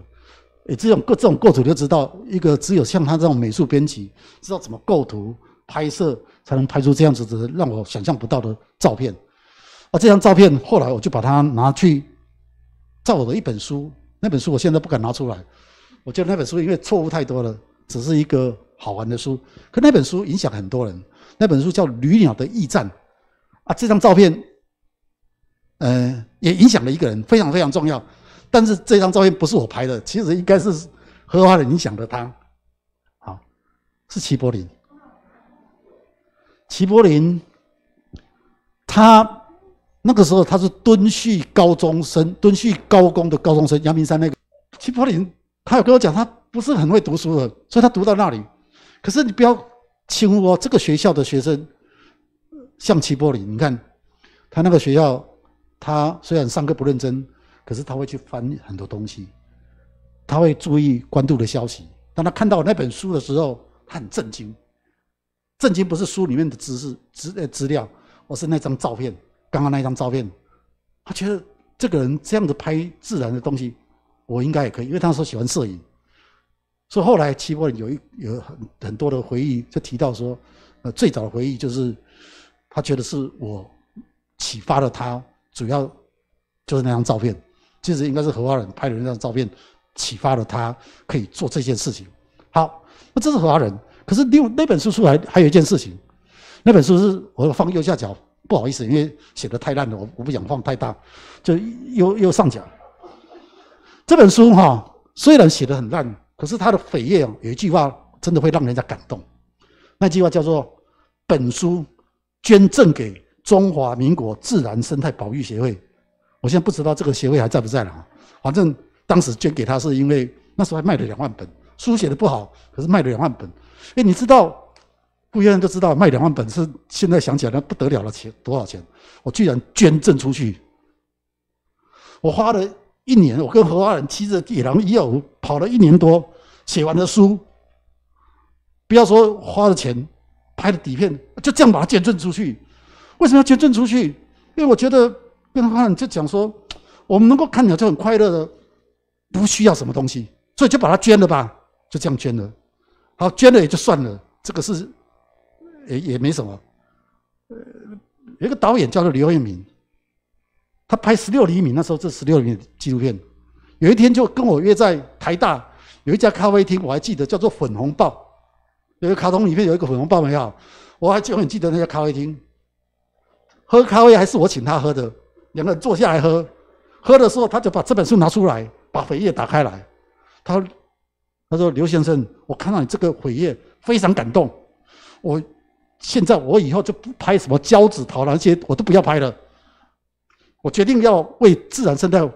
Speaker 3: 诶，这种构这种构图，就知道，一个只有像他这种美术编辑，知道怎么构图拍摄，才能拍出这样子的让我想象不到的照片。啊，这张照片后来我就把它拿去，在我的一本书，那本书我现在不敢拿出来，我觉得那本书因为错误太多了，只是一个好玩的书。可那本书影响很多人，那本书叫《旅鸟的驿站》啊，这张照片，嗯，也影响了一个人，非常非常重要。但是这张照片不是我拍的，其实应该是荷花的影响的他，好，是齐柏林，齐柏林，他那个时候他是敦叙高中生，敦叙高工的高中生，阳明山那个齐柏林，他有跟我讲，他不是很会读书的，所以他读到那里。可是你不要轻忽哦，这个学校的学生，像齐柏林，你看他那个学校，他虽然上课不认真。可是他会去翻很多东西，他会注意官渡的消息。当他看到那本书的时候，他很震惊。震惊不是书里面的知识资资料，而是那张照片。刚刚那张照片，他觉得这个人这样子拍自然的东西，我应该也可以，因为他说喜欢摄影。所以后来齐柏人有一有很很多的回忆，就提到说，呃，最早的回忆就是他觉得是我启发了他，主要就是那张照片。其实应该是荷花人拍的那张照片，启发了他可以做这件事情。好，那这是荷花人。可是六那本书出来还有一件事情，那本书是我放右下角，不好意思，因为写的太烂了，我我不想放太大，就右右上角。这本书哈，虽然写的很烂，可是它的扉页有一句话真的会让人家感动，那句话叫做“本书捐赠给中华民国自然生态保育协会”。我现在不知道这个协会还在不在了啊，反正当时捐给他是因为那时候还卖了两万本，书写的不好，可是卖了两万本。哎，你知道，不一生都知道卖两万本是现在想起来那不得了了，钱多少钱？我居然捐赠出去，我花了一年，我跟荷花人骑着野狼野样跑了一年多，写完了书，不要说花了钱，拍了底片，就这样把它捐赠出去。为什么要捐赠出去？因为我觉得。变他就讲说，我们能够看到就很快乐的，不需要什么东西，所以就把它捐了吧，就这样捐了。好，捐了也就算了，这个是也也没什么。呃，有一个导演叫做刘彦明，他拍十六厘米那时候这十六厘米纪录片，有一天就跟我约在台大有一家咖啡厅，我还记得叫做粉红豹，有一个卡通里面有一个粉红豹，没有？我还我很记得那家咖啡厅，喝咖啡还是我请他喝的。两个人坐下来喝，喝的时候他就把这本书拿出来，把扉页打开来，他他说刘先生，我看到你这个扉页非常感动，我现在我以后就不拍什么胶子桃那些我都不要拍了，我决定要为自然生态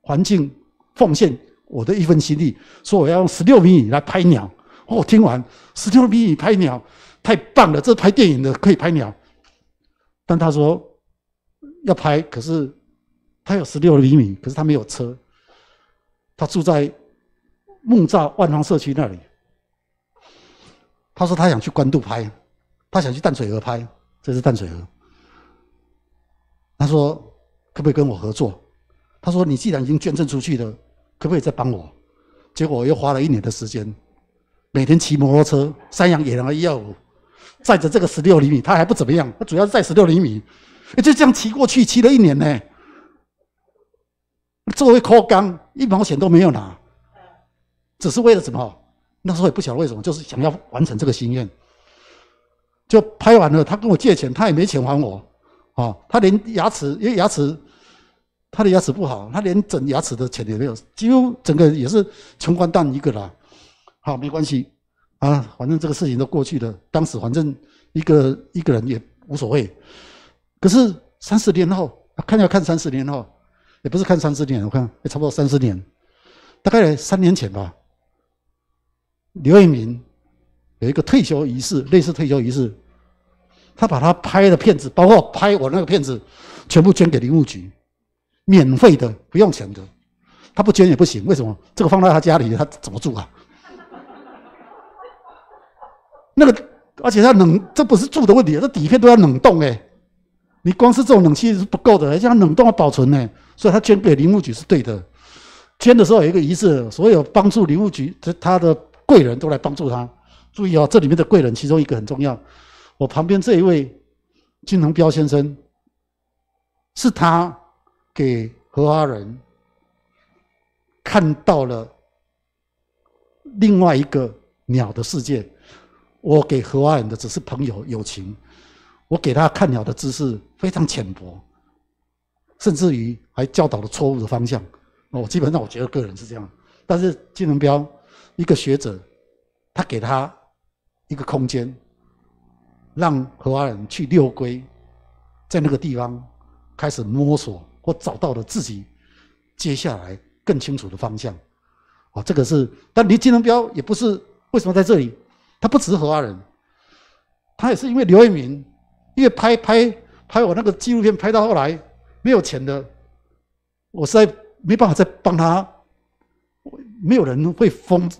Speaker 3: 环境奉献我的一份心力，说我要用十六厘米来拍鸟。我听完十六厘米拍鸟，太棒了，这拍电影的可以拍鸟，但他说。要拍，可是他有十六厘米，可是他没有车。他住在木栅万方社区那里。他说他想去官渡拍，他想去淡水河拍，这是淡水河。他说可不可以跟我合作？他说你既然已经捐赠出去了，可不可以再帮我？结果我又花了一年的时间，每天骑摩托车、山羊、野狼、一二五，载着这个十六厘米，他还不怎么样，他主要是载十六厘米。就这样骑过去，骑了一年呢。作为扣缸，一毛钱都没有拿，只是为了什么？那时候也不晓得为什么，就是想要完成这个心愿。就拍完了，他跟我借钱，他也没钱还我。啊，他连牙齿，因为牙齿，他的牙齿不好，他连整牙齿的钱也没有，几乎整个也是穷光蛋一个啦。好，没关系，啊，反正这个事情都过去了。当时反正一个一个人也无所谓。可是三十年后，看要看三十年后，也不是看三十年，我看也差不多三十年，大概三年前吧。刘一明有一个退休仪式，类似退休仪式，他把他拍的片子，包括拍我那个片子，全部捐给林务局，免费的，不用钱的。他不捐也不行，为什么？这个放到他家里，他怎么住啊？那个，而且他冷，这不是住的问题，这底片都要冷冻哎。你光是这种冷气是不够的，而且它冷冻要保存呢，所以他捐给林务局是对的。捐的时候有一个仪式，所有帮助林务局，这他的贵人都来帮助他。注意哦，这里面的贵人其中一个很重要。我旁边这一位金荣彪先生，是他给何花人看到了另外一个鸟的世界。我给何花人的只是朋友友情，我给他看鸟的知识。非常浅薄，甚至于还教导了错误的方向。我基本上我觉得个人是这样，但是金仁彪，一个学者，他给他一个空间，让荷花人去六龟，在那个地方开始摸索或找到了自己接下来更清楚的方向。啊，这个是，但离金仁彪也不是为什么在这里，他不是荷花人，他也是因为刘一明，因为拍拍。还有那个纪录片拍到后来没有钱的，我实在没办法再帮他，没有人会疯，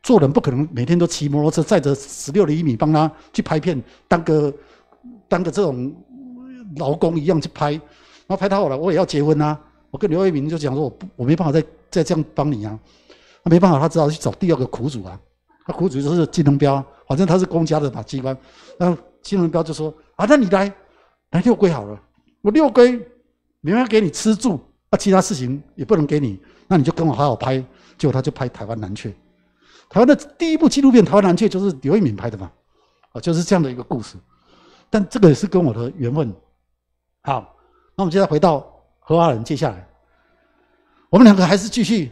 Speaker 3: 做人不可能每天都骑摩托车载着十六厘米帮他去拍片，当个当个这种劳工一样去拍。然后拍到后来我也要结婚啊，我跟刘一鸣就讲说，我我没办法再再这样帮你啊，那没办法，他只好去找第二个苦主啊。他苦主就是金龙彪，反正他是公家的吧机关。然后金龙彪就说：啊，那你来。哎，六龟好了，我六龟，没办法给你吃住啊，其他事情也不能给你，那你就跟我好好拍。结果他就拍台湾南雀，台湾的第一部纪录片《台湾南雀》就是刘一敏拍的嘛，啊，就是这样的一个故事。但这个也是跟我的缘分。好，那我们现在回到荷花人，接下来我们两个还是继续。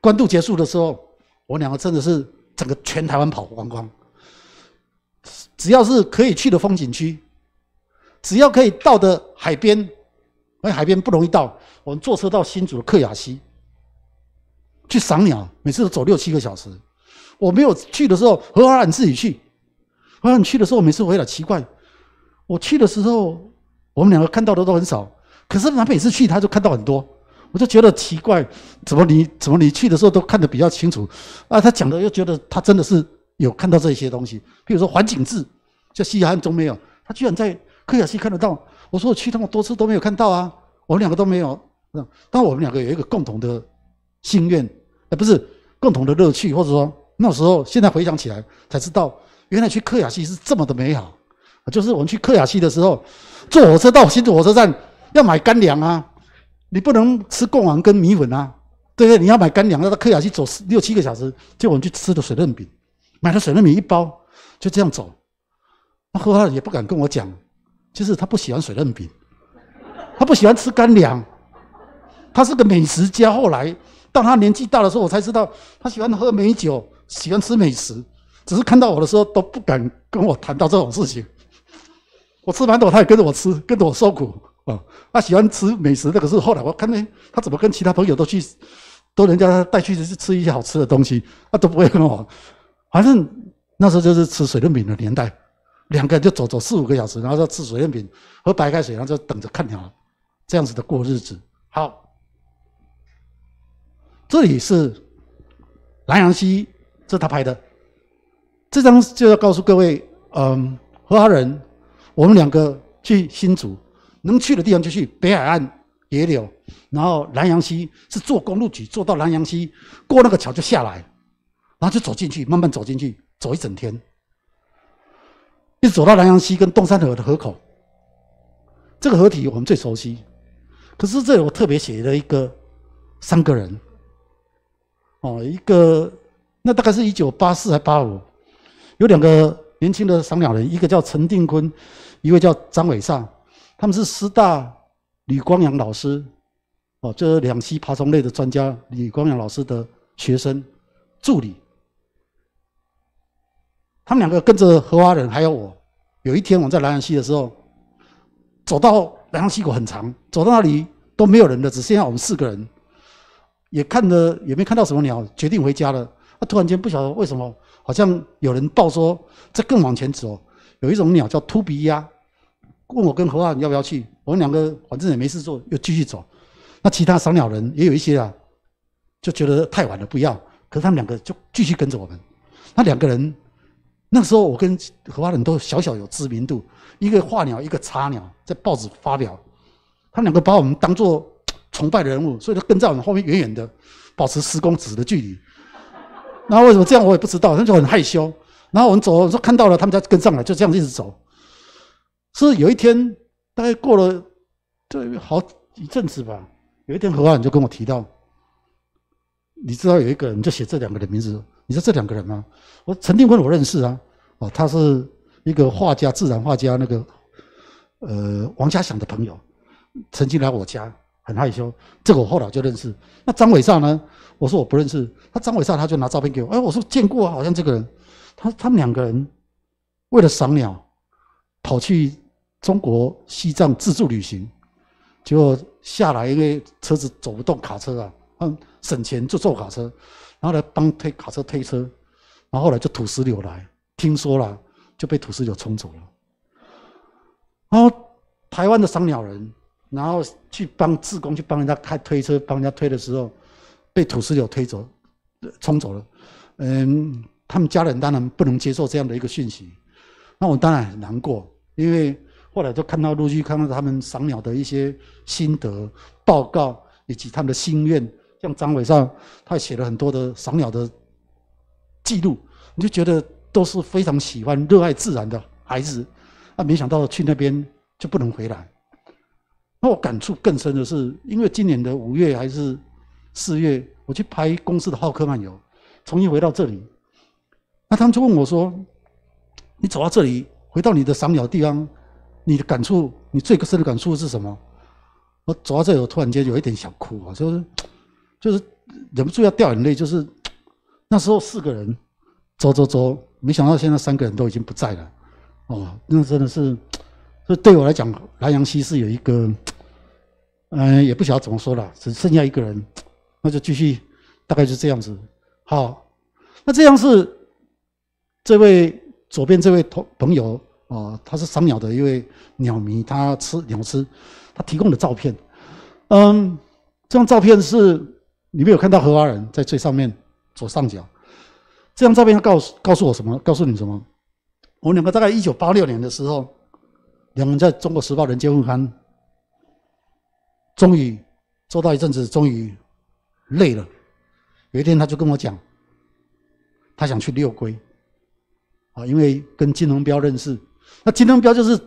Speaker 3: 关渡结束的时候，我两个真的是整个全台湾跑光光，只要是可以去的风景区。只要可以到的海边，因为海边不容易到，我们坐车到新竹的客雅西去赏鸟，每次都走六七个小时。我没有去的时候，何华你自己去。何华你去的时候，我每次回来奇怪，我去的时候，我们两个看到的都很少。可是他每次去，他就看到很多，我就觉得奇怪，怎么你怎么你去的时候都看得比较清楚？啊，他讲的又觉得他真的是有看到这些东西，比如说环景字，就西汉中没有，他居然在。克雅西看得到，我说我去那么多次都没有看到啊，我们两个都没有。那但我们两个有一个共同的心愿，啊不是共同的乐趣，或者说那时候现在回想起来才知道，原来去克雅西是这么的美好。就是我们去克雅西的时候，坐火车到新竹火车站要买干粮啊，你不能吃贡丸跟米粉啊，对不对，你要买干粮。要到克雅西走六七个小时，就我们去吃的水嫩饼，买了水嫩饼一包，就这样走。那后来也不敢跟我讲。就是他不喜欢水润饼，他不喜欢吃干粮，他是个美食家。后来到他年纪大的时候，我才知道他喜欢喝美酒，喜欢吃美食。只是看到我的时候都不敢跟我谈到这种事情。我吃馒头，他也跟着我吃，跟着我受苦啊。他喜欢吃美食，那可是后来我看见他怎么跟其他朋友都去，都人家带去去吃一些好吃的东西，他都不会跟我。反正那时候就是吃水润饼的年代。两个人就走走四五个小时，然后就吃水煎饼喝白开水，然后就等着看鸟，这样子的过日子。好，这里是南阳溪，这是他拍的。这张就要告诉各位，嗯，和他人，我们两个去新竹，能去的地方就去北海岸、野柳，然后南阳溪是坐公路局坐到南阳溪，过那个桥就下来，然后就走进去，慢慢走进去，走一整天。一走到南阳溪跟东山河的河口，这个河体我们最熟悉。可是这里我特别写了一个三个人，哦，一个那大概是一九八四还八五，有两个年轻的赏鸟人，一个叫陈定坤，一位叫张伟上，他们是师大吕光阳老师哦，这两栖爬虫类的专家吕光阳老师的学生助理。他们两个跟着荷花人，还有我，有一天我们在南阳溪的时候，走到南阳溪口很长，走到那里都没有人了，只剩下我们四个人，也看了也没看到什么鸟，决定回家了。那突然间不晓得为什么，好像有人报说再更往前走，有一种鸟叫秃鼻鸭，问我跟荷花人要不要去。我们两个反正也没事做，又继续走。那其他赏鸟人也有一些啊，就觉得太晚了，不要。可是他们两个就继续跟着我们，那两个人。那时候我跟荷花人都小小有知名度，一个画鸟，一个插鸟，在报纸发表，他两个把我们当做崇拜的人物，所以他跟在我们后面远远的保持十公尺的距离。那为什么这样我也不知道，那就很害羞。然后我们走，说看到了，他们就跟上来，就这样一直走。是有一天，大概过了这好一阵子吧，有一天荷花你就跟我提到，你知道有一个，你就写这两个的名字。你说这两个人吗？我陈定坤我认识啊，哦，他是一个画家，自然画家那个，呃，王家祥的朋友，曾经来我家很害羞，这个我后来就认识。那张伟少呢？我说我不认识，他张伟少他就拿照片给我，哎，我说见过，好像这个人。他他们两个人为了赏鸟，跑去中国西藏自助旅行，结果下来因为车子走不动，卡车啊，嗯，省钱就坐卡车。然后来帮推卡车推车，然后后来就土石流来，听说了就被土石流冲走了。然后台湾的商鸟人，然后去帮志工去帮人家开推车，帮人家推的时候被土石流推走，冲走了。嗯，他们家人当然不能接受这样的一个讯息，那我当然很难过，因为后来就看到陆续看到他们赏鸟的一些心得报告以及他们的心愿。像张伟上，他写了很多的赏鸟的记录，你就觉得都是非常喜欢、热爱自然的孩子，啊，没想到去那边就不能回来。那我感触更深的是，因为今年的五月还是四月，我去拍公司的《浩克漫游》，重新回到这里，那他们就问我说：“你走到这里，回到你的赏鸟地方，你的感触，你最深的感触是什么？”我走到这，我突然间有一点想哭啊，就是。就是忍不住要掉眼泪，就是那时候四个人，走走走，没想到现在三个人都已经不在了，哦，那真的是，所以对我来讲，南阳西是有一个，嗯，也不晓得怎么说了，只剩下一个人，那就继续，大概就是这样子，好，那这样是这位左边这位同朋友啊，他是赏鸟的，一位鸟迷，他吃鸟吃，他提供的照片，嗯，这张照片是。你没有看到何花人在最上面左上角这张照片？告诉告诉我什么？告诉你什么？我们两个大概一九八六年的时候，两人在中国时报人见物刊，终于做到一阵子，终于累了。有一天，他就跟我讲，他想去六龟，啊，因为跟金龙彪认识。那金龙彪就是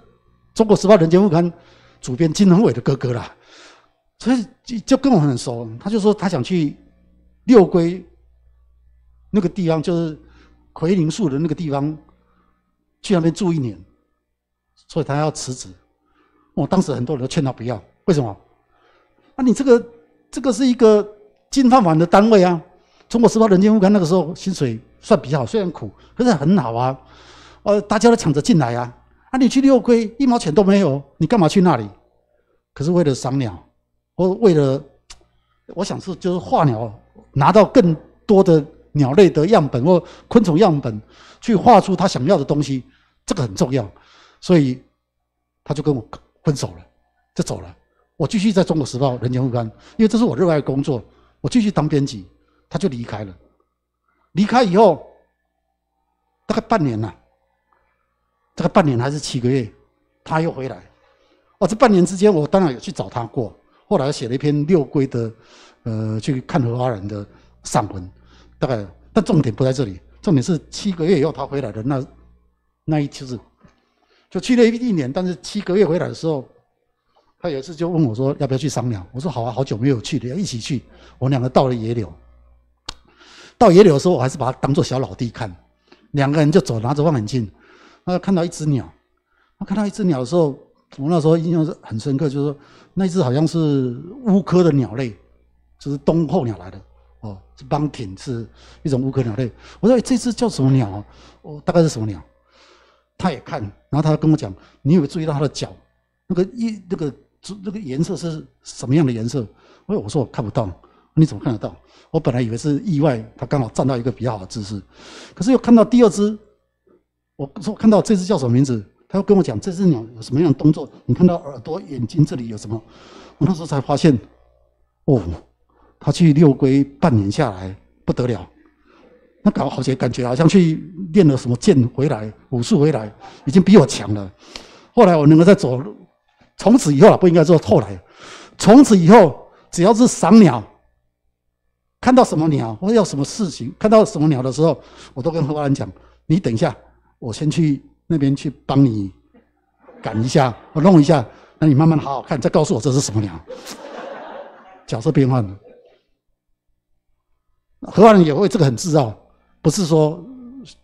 Speaker 3: 中国时报人见物刊主编金龙伟的哥哥啦。所以就就跟我很熟，他就说他想去六龟那个地方，就是奎林树的那个地方，去那边住一年，所以他要辞职。我当时很多人都劝他不要，为什么？那你这个这个是一个金饭碗的单位啊！中国时报《人间周刊》那个时候薪水算比较好，虽然苦，可是很好啊。呃，大家都抢着进来啊。啊，你去六龟一毛钱都没有，你干嘛去那里？可是为了赏鸟。我为了，我想是就是画鸟，拿到更多的鸟类的样本或昆虫样本，去画出他想要的东西，这个很重要，所以他就跟我分手了，就走了。我继续在中国时报人间周刊，因为这是我热爱的工作，我继续当编辑。他就离开了，离开以后大概半年呐，大概半年还是七个月，他又回来。哦，这半年之间我当然有去找他过。后来写了一篇六龟的，呃，去看荷花人的散文，大概，但重点不在这里，重点是七个月以后他回来的那那一次，就去了一年，但是七个月回来的时候，他有一次就问我说要不要去商量，我说好啊，好久没有去了，要一起去，我们两个到了野柳，到野柳的时候，我还是把他当做小老弟看，两个人就走，拿着望远镜，那看到一只鸟，他看到一只鸟的时候。我那时候印象是很深刻，就是说那只好像是乌科的鸟类，就是冬候鸟来的，哦，是邦点，是一种乌科鸟类。我说这只叫什么鸟？哦，大概是什么鸟？他也看，然后他跟我讲，你有没有注意到它的脚那个一那个那个颜色是什么样的颜色？我说我说我看不到，你怎么看得到？我本来以为是意外，他刚好站到一个比较好的姿势，可是又看到第二只，我说看到这只叫什么名字？他跟我讲这只鸟有什么样的动作，你看到耳朵、眼睛这里有什么？我那时候才发现，哦，他去遛龟半年下来不得了，那搞好些感觉好像去练了什么剑回来，武术回来，已经比我强了。后来我能够在走从此以后啊，不应该说后来，从此以后只要是赏鸟，看到什么鸟或者有什么事情，看到什么鸟的时候，我都跟何老板讲：“你等一下，我先去。”那边去帮你赶一下，我弄一下，那你慢慢好好看，再告诉我这是什么鸟。角色变换，何兰人也会这个很自傲，不是说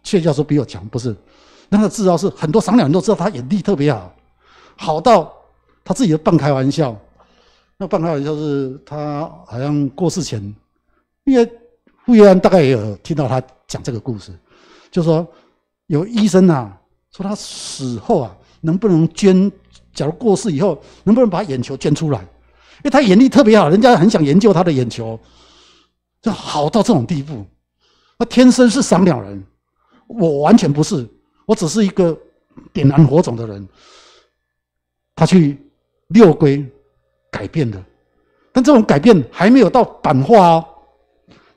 Speaker 3: 谢教授比我强，不是，那个自傲是很多赏鸟人都知道他眼力特别好，好到他自己都半开玩笑。那半开玩笑是他好像过世前，因为傅园安大概也有听到他讲这个故事，就说有医生啊。说他死后啊，能不能捐？假如过世以后，能不能把眼球捐出来？因为他眼力特别好，人家很想研究他的眼球，就好到这种地步。他天生是赏鸟人，我完全不是，我只是一个点燃火种的人。他去六龟改变的，但这种改变还没有到版化哦，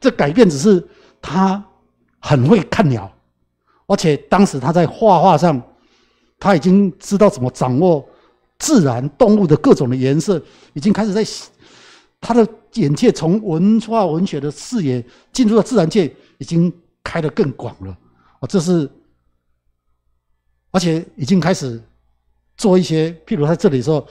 Speaker 3: 这改变只是他很会看鸟。而且当时他在画画上，他已经知道怎么掌握自然动物的各种的颜色，已经开始在他的眼界从文化文学的视野进入了自然界，已经开得更广了。哦，这是而且已经开始做一些，譬如在这里说，时候，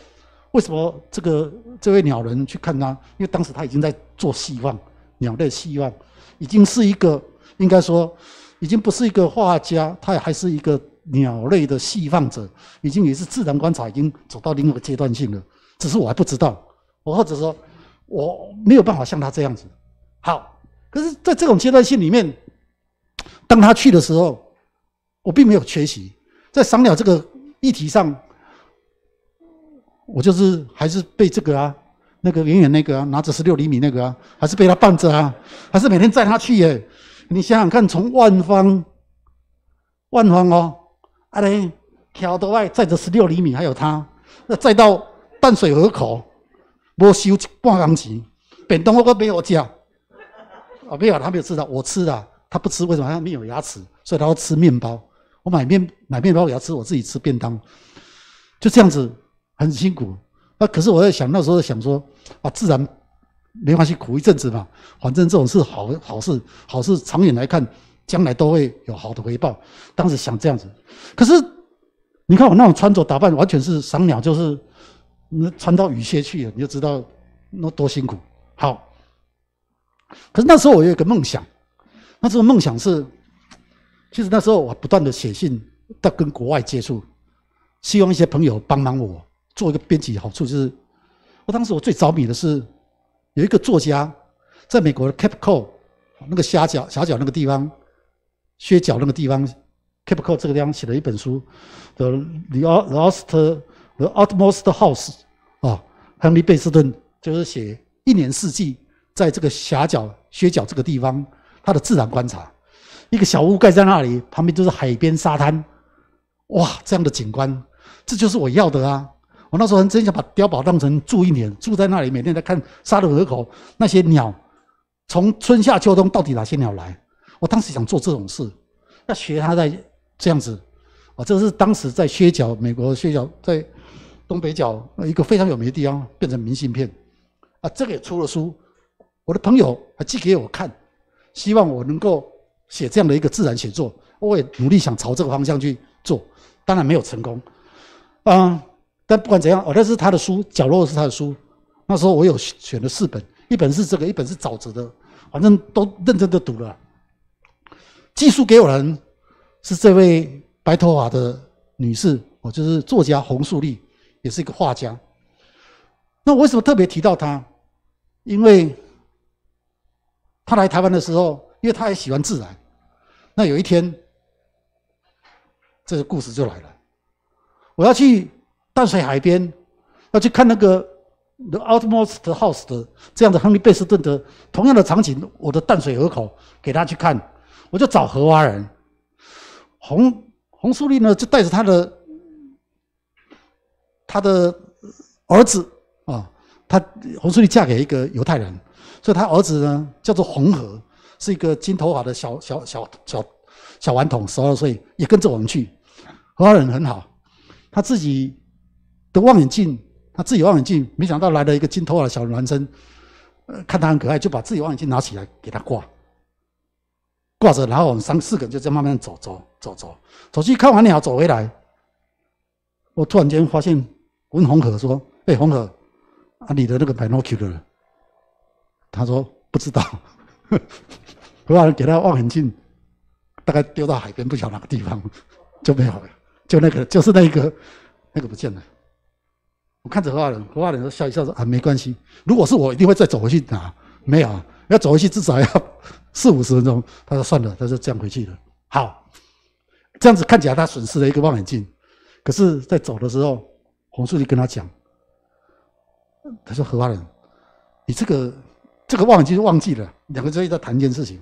Speaker 3: 为什么这个这位鸟人去看他？因为当时他已经在做希望鸟类希望，已经是一个应该说。已经不是一个画家，他也还是一个鸟类的细放者，已经也是自然观察，已经走到另一个阶段性了。只是我还不知道，我或者说我没有办法像他这样子。好，可是，在这种阶段性里面，当他去的时候，我并没有缺席。在赏鸟这个议题上，我就是还是被这个啊，那个远远那个啊，拿着十六厘米那个啊，还是被他抱着啊，还是每天载他去耶。你想想看，从万方，万方哦，阿力桥得外载着十六厘米，还有他，那再到淡水河口，我修半工琴，便当我都没有叫，啊没有他没有吃的，我吃的，他不吃，为什么？他没有牙齿，所以他要吃面包。我买面买面包给要吃，我自己吃便当，就这样子，很辛苦。那可是我在想，那时候想说，啊，自然。没关系，苦一阵子嘛，反正这种事好好事，好事长远来看，将来都会有好的回报。当时想这样子，可是你看我那种穿着打扮，完全是赏鸟，就是穿到雨靴去了，你就知道那多辛苦。好，可是那时候我有一个梦想，那时候梦想是，其实那时候我不断的写信到跟国外接触，希望一些朋友帮忙我做一个编辑。好处就是，我当时我最着迷的是。有一个作家在美国的 c a p c o l 那个狭角狭角那个地方，靴角那个地方 c a p c o l 这个地方写了一本书 e The Lost The Outmost House 啊，亨利贝斯顿就是写一年四季在这个狭角靴角这个地方他的自然观察，一个小屋盖在那里，旁边就是海边沙滩，哇，这样的景观，这就是我要的啊！我那时候很真想把碉堡当成住一年，住在那里，每天在看沙的河口那些鸟，从春夏秋冬到底哪些鸟来？我当时想做这种事，要学他在这样子。啊，这是当时在削角，美国削角在东北角一个非常有名的地方，变成明信片啊，这个也出了书。我的朋友还寄给我看，希望我能够写这样的一个自然写作。我也努力想朝这个方向去做，当然没有成功。嗯。但不管怎样，哦，那是他的书，角落是他的书。那时候我有选了四本，一本是这个，一本是沼泽的，反正都认真的读了。寄书给我人是这位白头发的女士，哦，就是作家洪素丽，也是一个画家。那我为什么特别提到她？因为她来台湾的时候，因为她也喜欢自然。那有一天，这个故事就来了，我要去。淡水海边，要去看那个《The Outmost House》的这样的亨利·贝斯顿的同样的场景，我的淡水河口给他去看，我就找荷花人。红红淑丽呢，就带着他的他的儿子啊，他红淑丽嫁给一个犹太人，所以他儿子呢叫做红河，是一个金头发的小小小小小顽童，十二岁也跟着我们去。荷花人很好，他自己。的望远镜，他自己望远镜，没想到来了一个金头发的小男生，呃，看他很可爱，就把自己望远镜拿起来给他挂，挂着，然后我们三四个就这样慢慢走走走走，走去看完了走回来，我突然间发现文红河说：“哎，红河，啊，你的那个 binocular。”他说：“不知道，后 来给他望远镜，大概丢到海边，不晓得哪个地方，就没有了。就那个，就是那个，那个不见了。”我看着何家人，何家人笑一笑说：“啊，没关系。如果是我，一定会再走回去拿。没有，要走回去至少要 四五十分钟。”他说：“算了。”他就这样回去了。”好，这样子看起来他损失了一个望远镜。可是，在走的时候，洪书记跟他讲：“他说何家人，你这个这个望远镜忘记了。”两个人在谈一件事情：“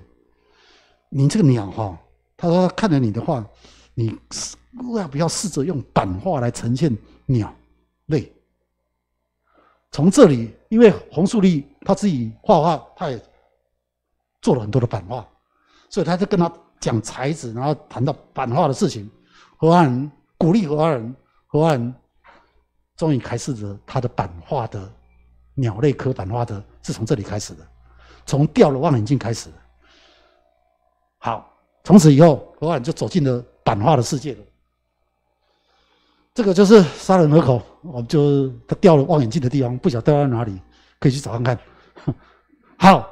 Speaker 3: 你这个鸟哈？”他说：“看着你的话，你要不要试着用版画来呈现鸟类。”从这里，因为洪树利他自己画画，他也做了很多的版画，所以他就跟他讲才子，然后谈到版画的事情。何人鼓励何荷何人终于开始了他的版画的鸟类科版画的，是从这里开始的，从掉了望远镜开始的。好，从此以后，何汉就走进了版画的世界了。这个就是杀人河口，我们就是他掉了望远镜的地方，不晓得掉在哪里，可以去找看看。好，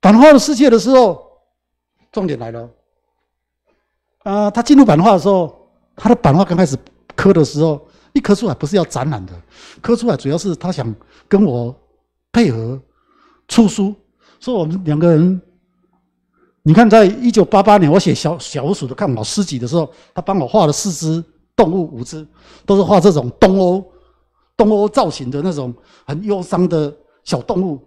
Speaker 3: 版画的世界的时候，重点来了。啊，他进入版画的时候，他的版画刚开始刻的时候，一刻出来不是要展览的，刻出来主要是他想跟我配合出书，说我们两个人。你看，在一九八八年，我写《小小老鼠》的看老诗集的时候，他帮我画了四只。动物舞姿，都是画这种东欧、东欧造型的那种很忧伤的小动物，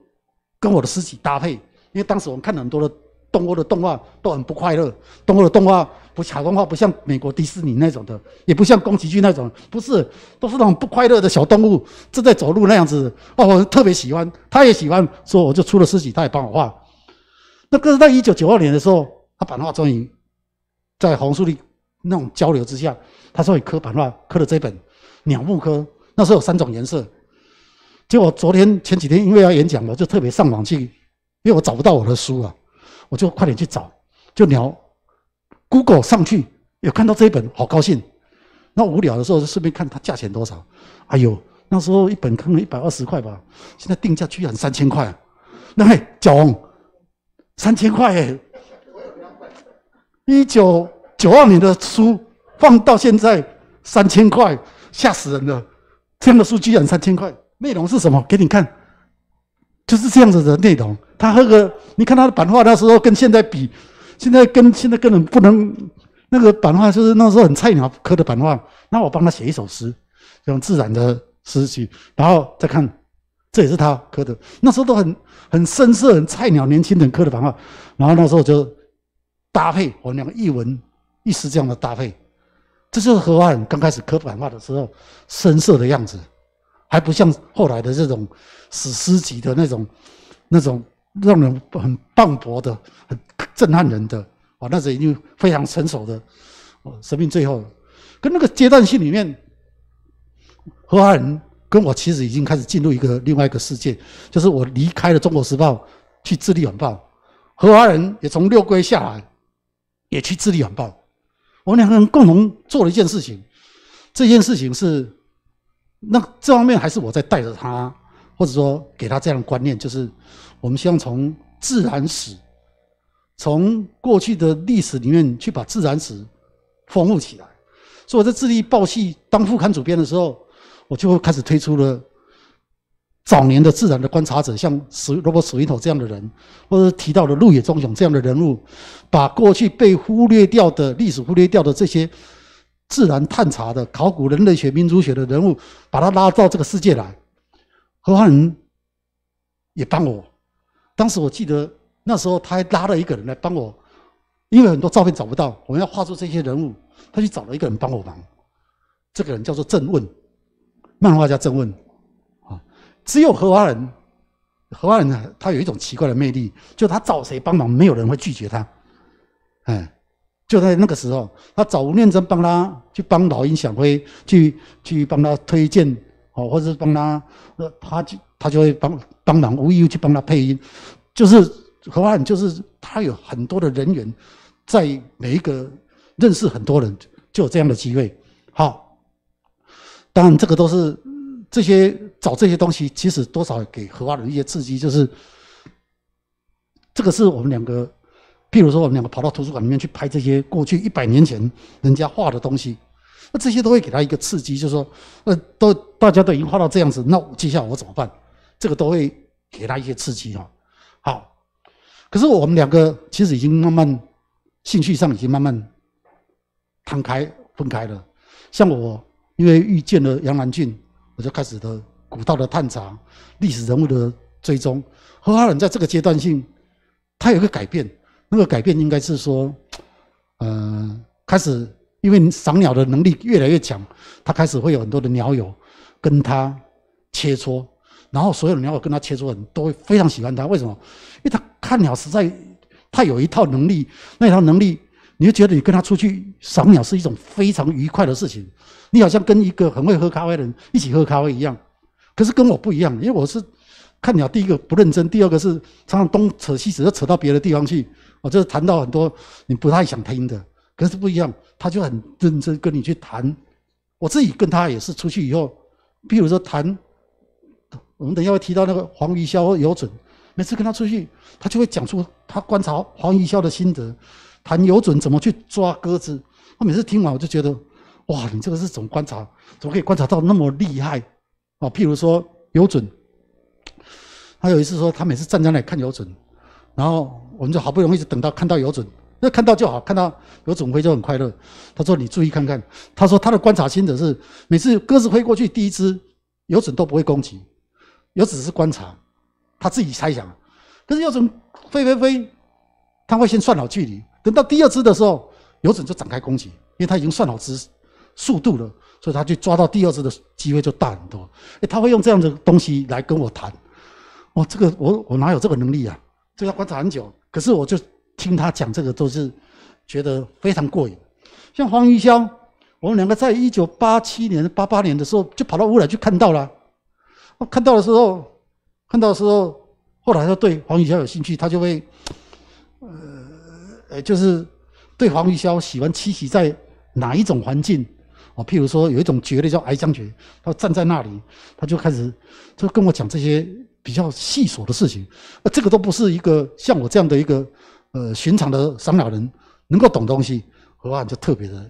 Speaker 3: 跟我的尸体搭配。因为当时我们看了很多的东欧的动画都很不快乐，东欧的动画不卡通画，不像美国迪士尼那种的，也不像宫崎骏那种，不是，都是那种不快乐的小动物正在走路那样子。哦，我特别喜欢，他也喜欢，所以我就出了尸体，他也帮我画。那个是在一九九二年的时候，他版画终于在红树林那种交流之下。他说你刻板画刻了这本鸟木科，那时候有三种颜色。结果昨天前几天因为要演讲，我就特别上网去，因为我找不到我的书啊，我就快点去找，就鸟，Google 上去有看到这一本，好高兴。那无聊的时候就顺便看它价钱多少，哎呦，那时候一本可能一百二十块吧，现在定价居然三千块，那嘿，红，三千块，一九九二年的书。放到现在三千块，吓死人了！这样的书居然三千块，内容是什么？给你看，就是这样子的。内容他那个，你看他的版画那时候跟现在比，现在跟现在根本不能那个版画，就是那时候很菜鸟刻的版画。那我帮他写一首诗，用自然的诗句，然后再看，这也是他刻的。那时候都很很生涩，很菜鸟，年轻人刻的版画。然后那时候就搭配我们两个译文、意诗这样的搭配。这就是荷花人刚开始《刻板画的时候，生涩的样子，还不像后来的这种史诗级的那种、那种让人很磅礴的、很震撼人的。啊，那是已经非常成熟的。哦，生命最后，跟那个阶段性里面，何花仁跟我其实已经开始进入一个另外一个世界，就是我离开了《中国时报》，去《智利晚报》，何花仁也从六规下来，也去《智利晚报》。我们两个人共同做了一件事情，这件事情是，那这方面还是我在带着他，或者说给他这样的观念，就是我们希望从自然史，从过去的历史里面去把自然史丰富起来。所以我在《智力报》系当副刊主编的时候，我就开始推出了。早年的自然的观察者，像史罗伯史云特这样的人，或者提到的陆野忠雄这样的人物，把过去被忽略掉的历史、忽略掉的这些自然探查的考古、人类学、民族学的人物，把他拉到这个世界来。何汉人也帮我。当时我记得那时候他还拉了一个人来帮我，因为很多照片找不到，我们要画出这些人物，他去找了一个人帮我忙。这个人叫做郑问，漫画家郑问。只有荷花人，荷花人呢，他有一种奇怪的魅力，就他找谁帮忙，没有人会拒绝他，哎，就在那个时候，他找吴念真帮他去帮老鹰小飞，去去帮他推荐，哦，或者帮他，他就他就会帮帮忙，无亦余去帮他配音，就是荷花人，就是他有很多的人员，在每一个认识很多人，就有这样的机会，好，当然这个都是。这些找这些东西，其实多少给荷花的一些刺激，就是这个是我们两个，譬如说我们两个跑到图书馆里面去拍这些过去一百年前人家画的东西，那这些都会给他一个刺激，就是说，呃，都大家都已经画到这样子，那接下来我怎么办？这个都会给他一些刺激啊。好，可是我们两个其实已经慢慢兴趣上已经慢慢摊开分开了，像我因为遇见了杨南俊。我就开始的古道的探查，历史人物的追踪。荷花人在这个阶段性，他有一个改变，那个改变应该是说，嗯，开始因为赏鸟的能力越来越强，他开始会有很多的鸟友跟他切磋，然后所有的鸟友跟他切磋人都非常喜欢他，为什么？因为他看鸟实在他有一套能力，那套能力。你就觉得你跟他出去赏鸟是一种非常愉快的事情，你好像跟一个很会喝咖啡的人一起喝咖啡一样。可是跟我不一样，因为我是看鸟，第一个不认真，第二个是常常东扯西扯，扯到别的地方去。我就是谈到很多你不太想听的，可是不一样，他就很认真跟你去谈。我自己跟他也是出去以后，譬如说谈，我们等下会提到那个黄鱼和游隼，每次跟他出去，他就会讲出他观察黄鱼箫的心得。谈有准怎么去抓鸽子？我每次听完我就觉得，哇，你这个是怎么观察？怎么可以观察到那么厉害？啊，譬如说有准，他有一次说他每次站在那看有准，然后我们就好不容易就等到看到有准，那看到就好，看到有准飞就很快乐。他说你注意看看，他说他的观察心得是每次鸽子飞过去，第一只有准都不会攻击，有只是观察，他自己猜想。可是有准飞飞飞，他会先算好距离。等到第二只的时候，有准就展开攻击，因为他已经算好只速度了，所以他就抓到第二只的机会就大很多。哎，他会用这样的东西来跟我谈，哦，这个我我哪有这个能力啊？就要观察很久。可是我就听他讲这个都是觉得非常过瘾。像黄鱼香，我们两个在一九八七年、八八年的时候就跑到乌来去看到了。我看到的时候，看到的时候，后来就对黄鱼香有兴趣，他就会，呃。呃，就是对黄鱼鸟喜欢栖息在哪一种环境？哦，譬如说有一种蕨类叫哀江蕨，它站在那里，他就开始就跟我讲这些比较细琐的事情。呃，这个都不是一个像我这样的一个呃寻常的赏鸟人能够懂东西，何况就特别的，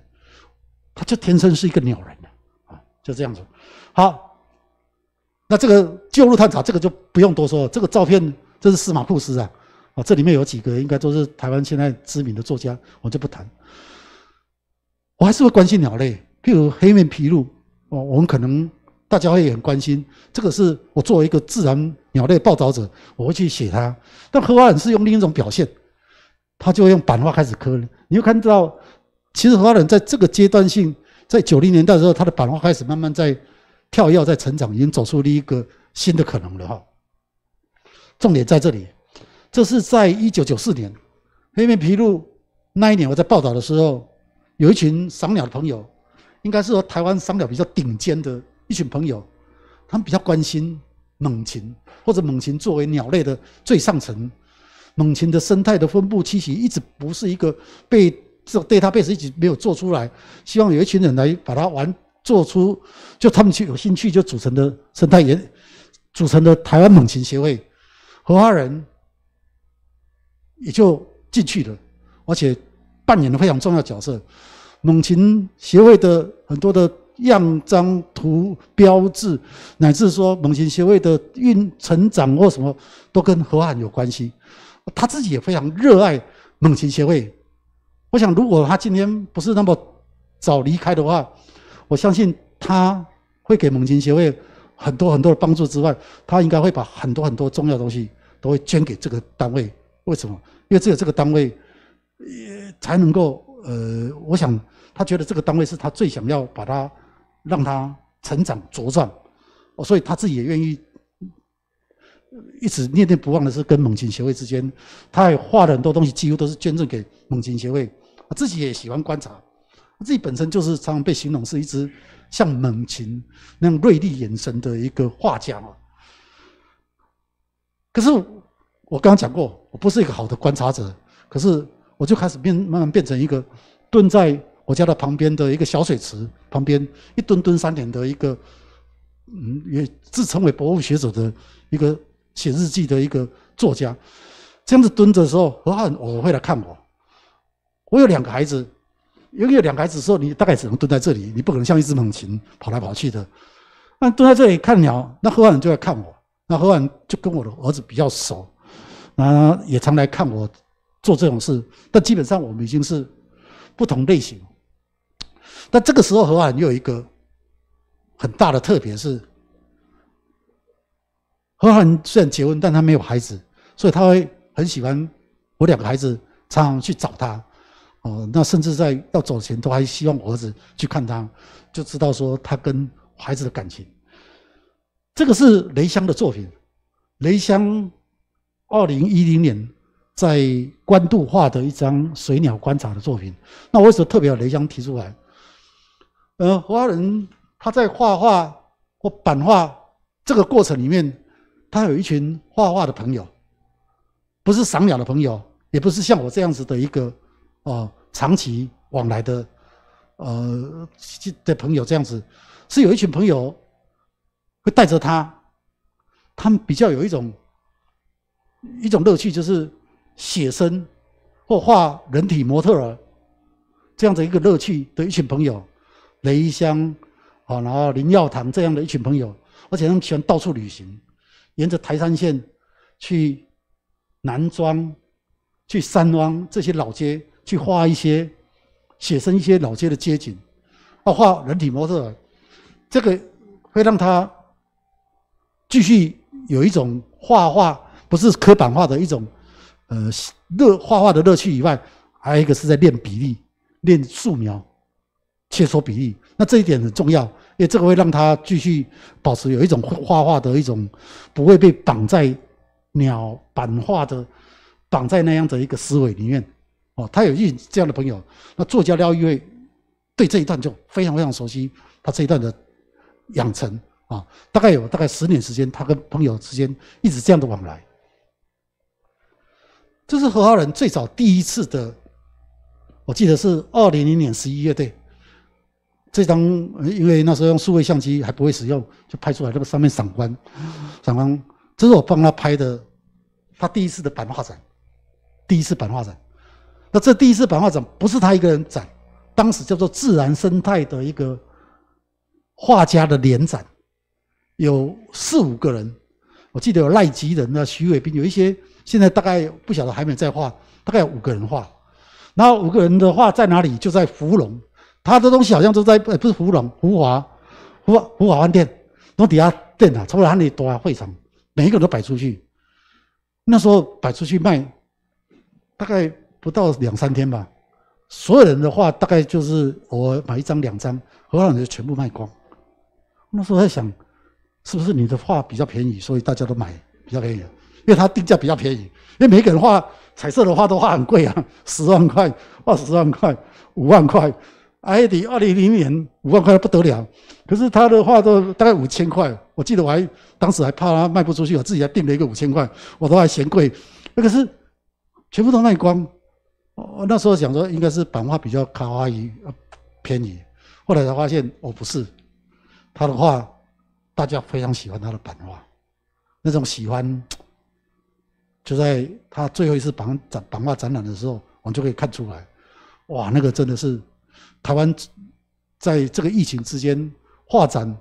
Speaker 3: 他就天生是一个鸟人啊，就这样子。好，那这个旧路探查，这个就不用多说了。这个照片，这是司马库斯啊。哦，这里面有几个应该都是台湾现在知名的作家，我就不谈。我还是会关心鸟类，譬如黑面琵鹭，哦，我们可能大家会很关心这个。是我作为一个自然鸟类报道者，我会去写它。但荷花人是用另一种表现，他就会用版画开始刻。你会看到，其实荷花人在这个阶段性，在九零年代的时候，他的版画开始慢慢在跳跃、在成长，已经走出了一个新的可能了哈。重点在这里。这是在一九九四年黑面琵鹭那一年，我在报道的时候，有一群赏鸟的朋友，应该是说台湾赏鸟比较顶尖的一群朋友，他们比较关心猛禽，或者猛禽作为鸟类的最上层，猛禽的生态的分布栖息，一直不是一个被这对它被是一直没有做出来，希望有一群人来把它玩做出，就他们去有兴趣就组成的生态研组成的台湾猛禽协会，荷花人。也就进去了，而且扮演了非常重要角色。猛禽协会的很多的样章图标志，乃至说猛禽协会的运成长或什么，都跟河岸有关系。他自己也非常热爱猛禽协会。我想，如果他今天不是那么早离开的话，我相信他会给猛禽协会很多很多的帮助。之外，他应该会把很多很多重要的东西都会捐给这个单位。为什么？因为只有这个单位，呃，才能够呃，我想他觉得这个单位是他最想要把他让他成长茁壮，哦，所以他自己也愿意一直念念不忘的是跟猛禽协会之间，他也画了很多东西，几乎都是捐赠给猛禽协会。他自己也喜欢观察，他自己本身就是常常被形容是一只像猛禽那样锐利眼神的一个画家嘛。可是。我刚刚讲过，我不是一个好的观察者，可是我就开始变慢慢变成一个蹲在我家的旁边的一个小水池旁边一蹲蹲三年的一个，嗯，也自称为博物学者的一个写日记的一个作家。这样子蹲着的时候，何汉我会来看我。我有两个孩子，因为有两个孩子的时候，你大概只能蹲在这里，你不可能像一只猛禽跑来跑去的。那蹲在这里看鸟，那何汉就来看我。那何汉就跟我的儿子比较熟。啊，也常来看我做这种事，但基本上我们已经是不同类型。那这个时候何汉有一个很大的特别，是何汉虽然结婚，但他没有孩子，所以他会很喜欢我两个孩子常常去找他。哦，那甚至在要走前，都还希望我儿子去看他，就知道说他跟孩子的感情。这个是雷香的作品，雷香。二零一零年，在官渡画的一张水鸟观察的作品，那我为什么特别要雷江提出来？呃，华人他在画画或版画这个过程里面，他有一群画画的朋友，不是赏鸟的朋友，也不是像我这样子的一个呃长期往来的呃的朋友这样子，是有一群朋友会带着他，他们比较有一种。一种乐趣就是写生或画人体模特儿这样的一个乐趣的一群朋友，雷香啊，然后林耀堂这样的一群朋友，而且他们喜欢到处旅行，沿着台山线去南庄、去三湾这些老街去画一些写生一些老街的街景，啊，画人体模特儿，这个会让他继续有一种画画。不是刻板化的一种，呃，乐画画的乐趣以外，还有一个是在练比例、练素描、切磋比例。那这一点很重要，因为这个会让他继续保持有一种画画的一种，不会被绑在鸟版画的绑在那样的一个思维里面。哦，他有一这样的朋友，那作家廖一蔚对这一段就非常非常熟悉，他这一段的养成啊，大概有大概十年时间，他跟朋友之间一直这样的往来。这是何浩仁最早第一次的，我记得是二零零年十一月对，这张因为那时候用数位相机还不会使用，就拍出来，这个上面闪光，闪光，这是我帮他拍的，他第一次的版画展，第一次版画展，那这第一次版画展不是他一个人展，当时叫做自然生态的一个画家的联展，有四五个人，我记得有赖吉人啊、徐伟斌，有一些。现在大概不晓得，还没在画。大概有五个人画，然后五个人的画在哪里？就在芙蓉，他的东西好像都在，呃，不是芙蓉，湖华，华湖华饭店，楼底下店啊，差不多哪里多啊，会场，每一个都摆出去。那时候摆出去卖，大概不到两三天吧。所有人的话，大概就是我买一张、两张，荷兰人就全部卖光。那时候在想，是不是你的画比较便宜，所以大家都买比较便宜？因为他定价比较便宜，因为每个人画彩色的画都画很贵啊，十万块、画十万块、五万块。艾迪二零零年五万块不得了，可是他的画都大概五千块。我记得我还当时还怕他卖不出去，我自己还订了一个五千块，我都还嫌贵。那可是全部都卖光。我那时候想说应该是版画比较卡哇伊，便宜，后来才发现我不是。他的话大家非常喜欢他的版画，那种喜欢。就在他最后一次版展版画展览的时候，我们就可以看出来，哇，那个真的是台湾在这个疫情之间画展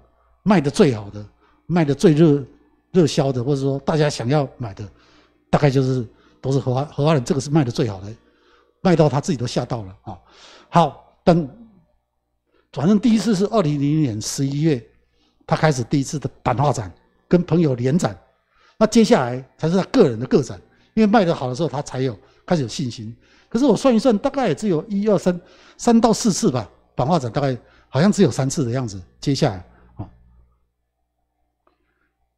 Speaker 3: 卖的最好的、卖的最热热销的，或者说大家想要买的，大概就是都是荷花荷花人，这个是卖的最好的，卖到他自己都吓到了啊。好，等，反正第一次是二零零零年十一月，他开始第一次的版画展，跟朋友联展。那接下来才是他个人的个展，因为卖得好的时候，他才有开始有信心。可是我算一算，大概也只有一二三三到四次吧，版画展大概好像只有三次的样子。接下来啊，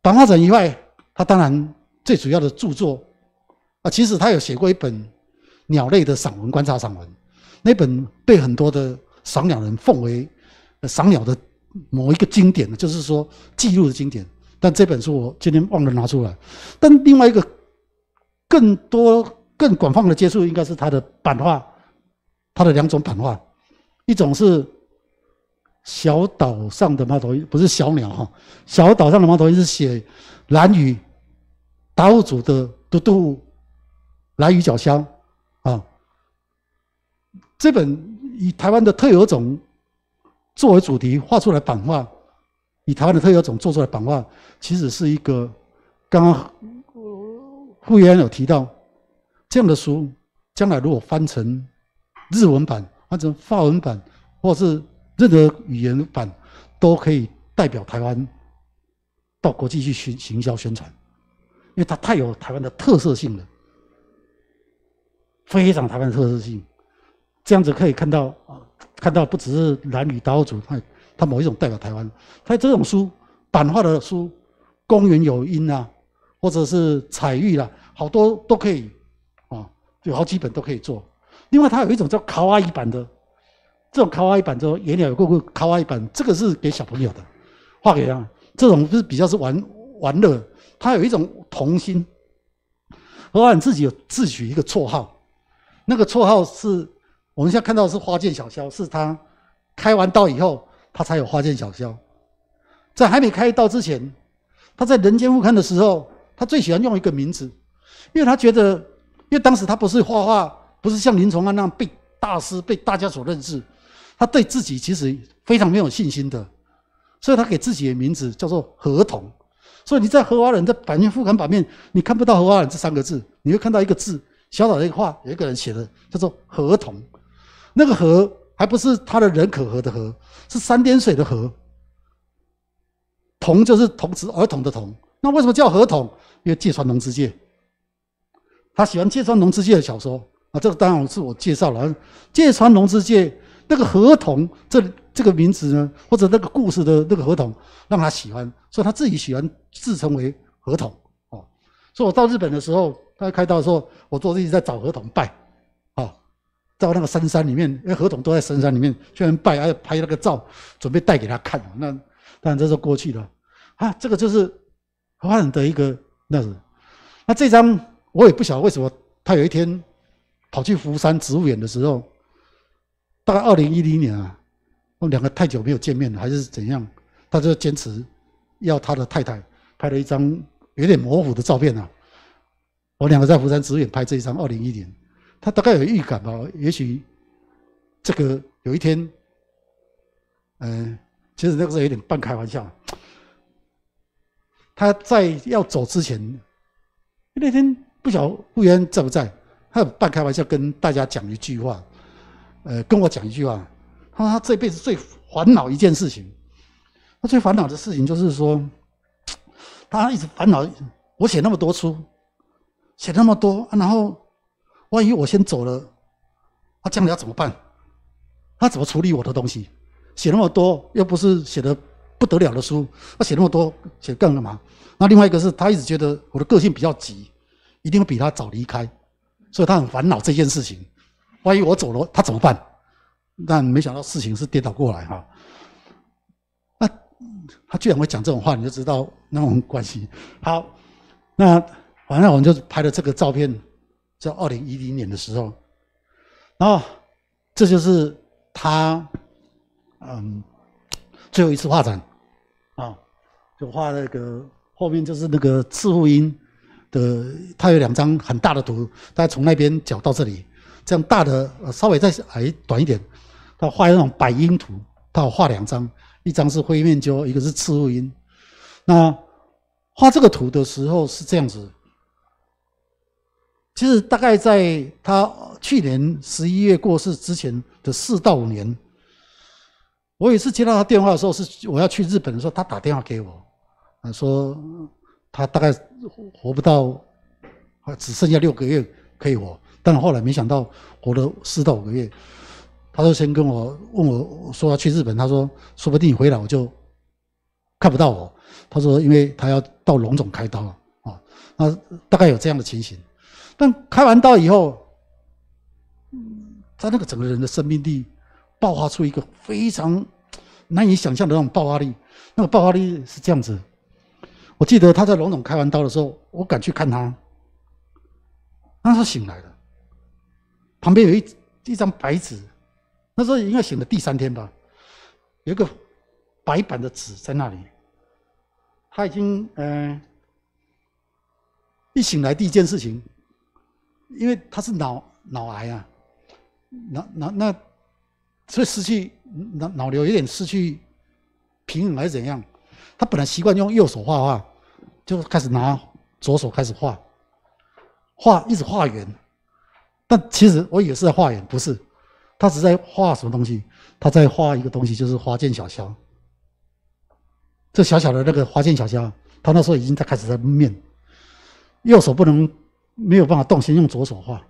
Speaker 3: 版画展以外，他当然最主要的著作啊，其实他有写过一本鸟类的散文、观察散文，那本被很多的赏鸟人奉为赏鸟的某一个经典就是说记录的经典。但这本书我今天忘了拿出来。但另外一个更多更广泛的接触，应该是他的版画，他的两种版画，一种是小岛上的猫头鹰，不是小鸟哈，小岛上的猫头鹰是写兰屿达悟族的独独兰屿角箱啊，这本以台湾的特有种作为主题画出来版画。以台湾的特有种做出来版画，其实是一个刚刚傅议有提到，这样的书将来如果翻成日文版、翻成法文版，或者是任何语言版，都可以代表台湾到国际去行行销宣传，因为它太有台湾的特色性了，非常台湾的特色性，这样子可以看到啊，看到不只是男女岛主他。他某一种代表台湾，他这种书版画的书，公园有鹰啊，或者是彩玉啦，好多都可以，啊，有好几本都可以做。另外，他有一种叫卡哇伊版的，这种卡哇伊版的野鸟有各个卡哇伊版，这个是给小朋友的，画给他。这种是比较是玩玩乐。他有一种童心，何婉自己有自取一个绰号，那个绰号是，我们现在看到是花见小肖，是他开完刀以后。他才有花见小萧，在还没开到之前，他在《人间复刊的时候，他最喜欢用一个名字，因为他觉得，因为当时他不是画画，不是像林崇安那样被大师、被大家所认识，他对自己其实非常没有信心的，所以他给自己的名字叫做合同。所以你在《荷花人》的版面、副刊版面，你看不到“荷花人”这三个字，你会看到一个字，小岛的画，有一个人写的，叫做合同，那个合还不是他的人口和的和，是三点水的和。童就是童子儿童的童，那为什么叫同？童？为芥川龙之介，他喜欢芥川龙之介的小说啊，这个当然我是我介绍了。芥川龙之介那个河童这这个名字呢，或者那个故事的那个河童，让他喜欢，所以他自己喜欢自称为河童哦。所以我到日本的时候，他开刀的时候，我坐自己在找河童拜。到那个深山里面，因为何总都在深山里面，居然拜，还要拍那个照，准备带给他看。那当然这是过去了，啊，这个就是何老的一个那。那这张我也不晓得为什么，他有一天跑去福山植物园的时候，大概二零一零年啊，我们两个太久没有见面了，还是怎样，他就坚持要他的太太拍了一张有点模糊的照片啊。我两个在福山植物园拍这一张，二零一零。他大概有预感吧，也许这个有一天，嗯，其实那个时候有点半开玩笑。他在要走之前，那天不晓服务员在不在，他半开玩笑跟大家讲一句话，呃，跟我讲一句话，他说他这辈子最烦恼一件事情，他最烦恼的事情就是说，他一直烦恼我写那么多书，写那么多，然后。万一我先走了，他将来要怎么办？他怎么处理我的东西？写那么多又不是写的不得了的书，他写那么多写干了嘛？那另外一个是他一直觉得我的个性比较急，一定会比他早离开，所以他很烦恼这件事情。万一我走了，他怎么办？但没想到事情是颠倒过来哈。那他居然会讲这种话，你就知道那种关系。好，那反正我们就拍了这个照片。在二零一零年的时候，然后这就是他，嗯，最后一次画展，啊，就画那个后面就是那个赤户音的，他有两张很大的图，他从那边角到这里，这样大的稍微再矮短一点，他画那种百音图，他画两张，一张是灰面鸠，一个是赤户音。那画这个图的时候是这样子。其实大概在他去年十一月过世之前的四到五年，我有一次接到他电话的时候，是我要去日本的时候，他打电话给我，说他大概活不到，啊，只剩下六个月可以活。但后来没想到活了四到五个月，他就先跟我问我，说要去日本，他说说不定回来我就看不到我。他说因为他要到龙种开刀啊，那大概有这样的情形。但开完刀以后，他那个整个人的生命力爆发出一个非常难以想象的那种爆发力。那个爆发力是这样子：我记得他在龙总开完刀的时候，我赶去看他，那时候醒来了，旁边有一一张白纸，那时候应该醒的第三天吧，有一个白板的纸在那里。他已经呃，一醒来第一件事情。因为他是脑脑癌啊，脑脑那所以失去脑脑瘤有点失去平衡还是怎样？他本来习惯用右手画画，就开始拿左手开始画，画一直画圆。但其实我以为是在画圆，不是，他是在画什么东西？他在画一个东西，就是花间小乔。这小小的那个花间小乔，他那时候已经在开始在面，右手不能。没有办法动，先用左手画，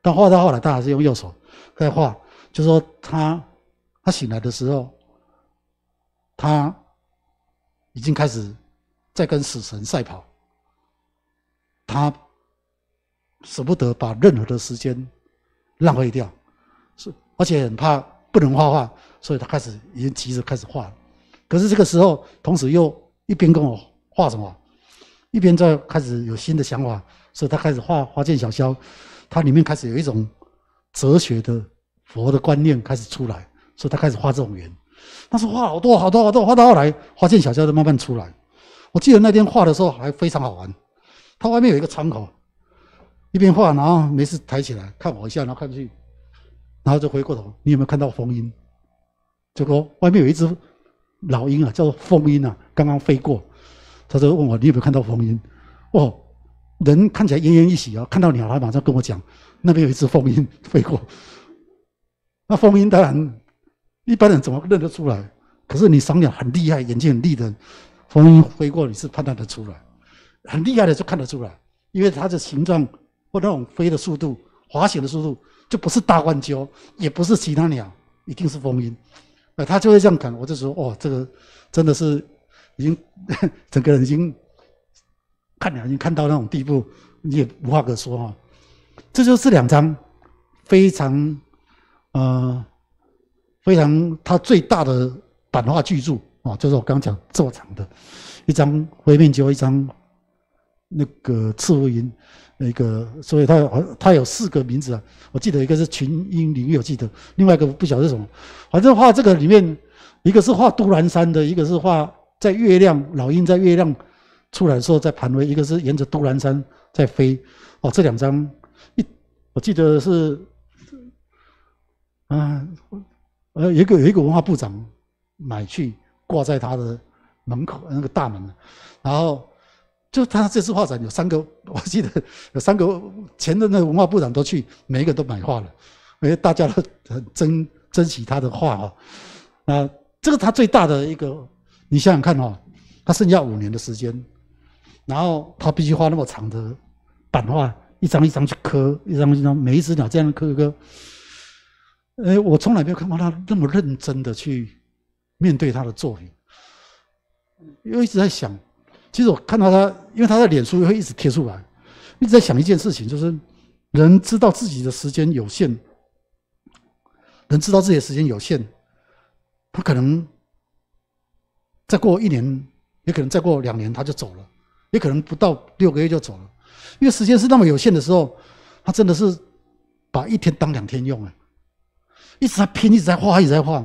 Speaker 3: 但画到后来，他还是用右手在画。就是说，他他醒来的时候，他已经开始在跟死神赛跑，他舍不得把任何的时间浪费掉，是而且很怕不能画画，所以他开始已经急着开始画了。可是这个时候，同时又一边跟我画什么，一边在开始有新的想法。所以他开始画花剑小肖，他里面开始有一种哲学的佛的观念开始出来，所以他开始画这种圆。他说画好多好多好多，画到后来花剑小肖就慢慢出来。我记得那天画的时候还非常好玩，他外面有一个窗口，一边画然后没事抬起来看我一下，然后看去，然后就回过头，你有没有看到风鹰？结果外面有一只老鹰啊，叫做风鹰啊，刚刚飞过。他就问我你有没有看到风鹰？哦。人看起来奄奄一息哦，看到鸟，他马上跟我讲，那边有一只蜂鹰飞过。那蜂鹰当然一般人怎么认得出来？可是你赏鸟很厉害，眼睛很利的蜂鹰飞过，你是判断得出来。很厉害的就看得出来，因为它的形状或那种飞的速度、滑行的速度，就不是大冠鹫，也不是其他鸟，一定是蜂鹰。呃，他就会这样看，我就说：哦，这个真的是已经 整个人已经。看你已经看到那种地步，你也无话可说哈。这就是两张非常呃非常他最大的版画巨著啊，就是我刚讲这么长的一张灰面鸠，一张那个赤乌云，那个所以它它有四个名字啊。我记得一个是群英林，有记得另外一个不晓得是什么。反正画这个里面一个是画杜兰山的，一个是画在月亮老鹰在月亮。出来时候在盘尾，一个是沿着都兰山在飞，哦，这两张一，我记得是，啊，呃，一个有一个文化部长买去挂在他的门口那个大门，然后就他这次画展有三个，我记得 有三个前的那文化部长都去，每一个都买画了，因为大家都很珍珍惜他的画啊，啊，这个他最大的一个，你想想看哈，他剩下五年的时间。然后他必须画那么长的版画，一张一张去刻，一张一张每一只鸟这样刻一个。哎，我从来没有看过他那么认真的去面对他的作品。因为一直在想，其实我看到他，因为他的脸书会一直贴出来，一直在想一件事情，就是人知道自己的时间有限，人知道自己的时间有限，他可能再过一年，也可能再过两年他就走了。也可能不到六个月就走了，因为时间是那么有限的时候，他真的是把一天当两天用了，一直在拼，一直在画，一直在画。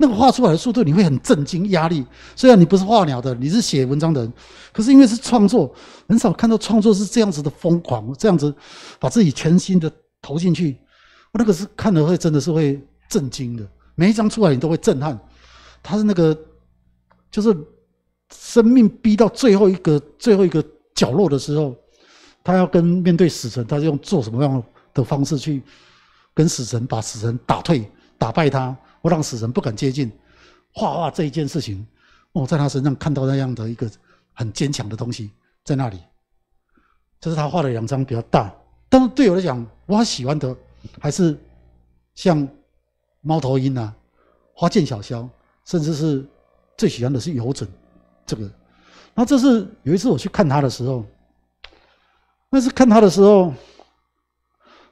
Speaker 3: 那个画出来的速度，你会很震惊、压力。虽然你不是画鸟的，你是写文章的人，可是因为是创作，很少看到创作是这样子的疯狂，这样子把自己全心的投进去。我那个是看了会真的是会震惊的，每一张出来你都会震撼。他是那个就是。生命逼到最后一个、最后一个角落的时候，他要跟面对死神，他是用做什么样的方式去跟死神把死神打退、打败他，我让死神不敢接近。画画这一件事情，我在他身上看到那样的一个很坚强的东西在那里。这是他画的两张比较大，但是对我来讲，我喜欢的还是像猫头鹰啊、花见小肖，甚至是最喜欢的是游隼。这个，那这是有一次我去看他的时候，那是看他的时候，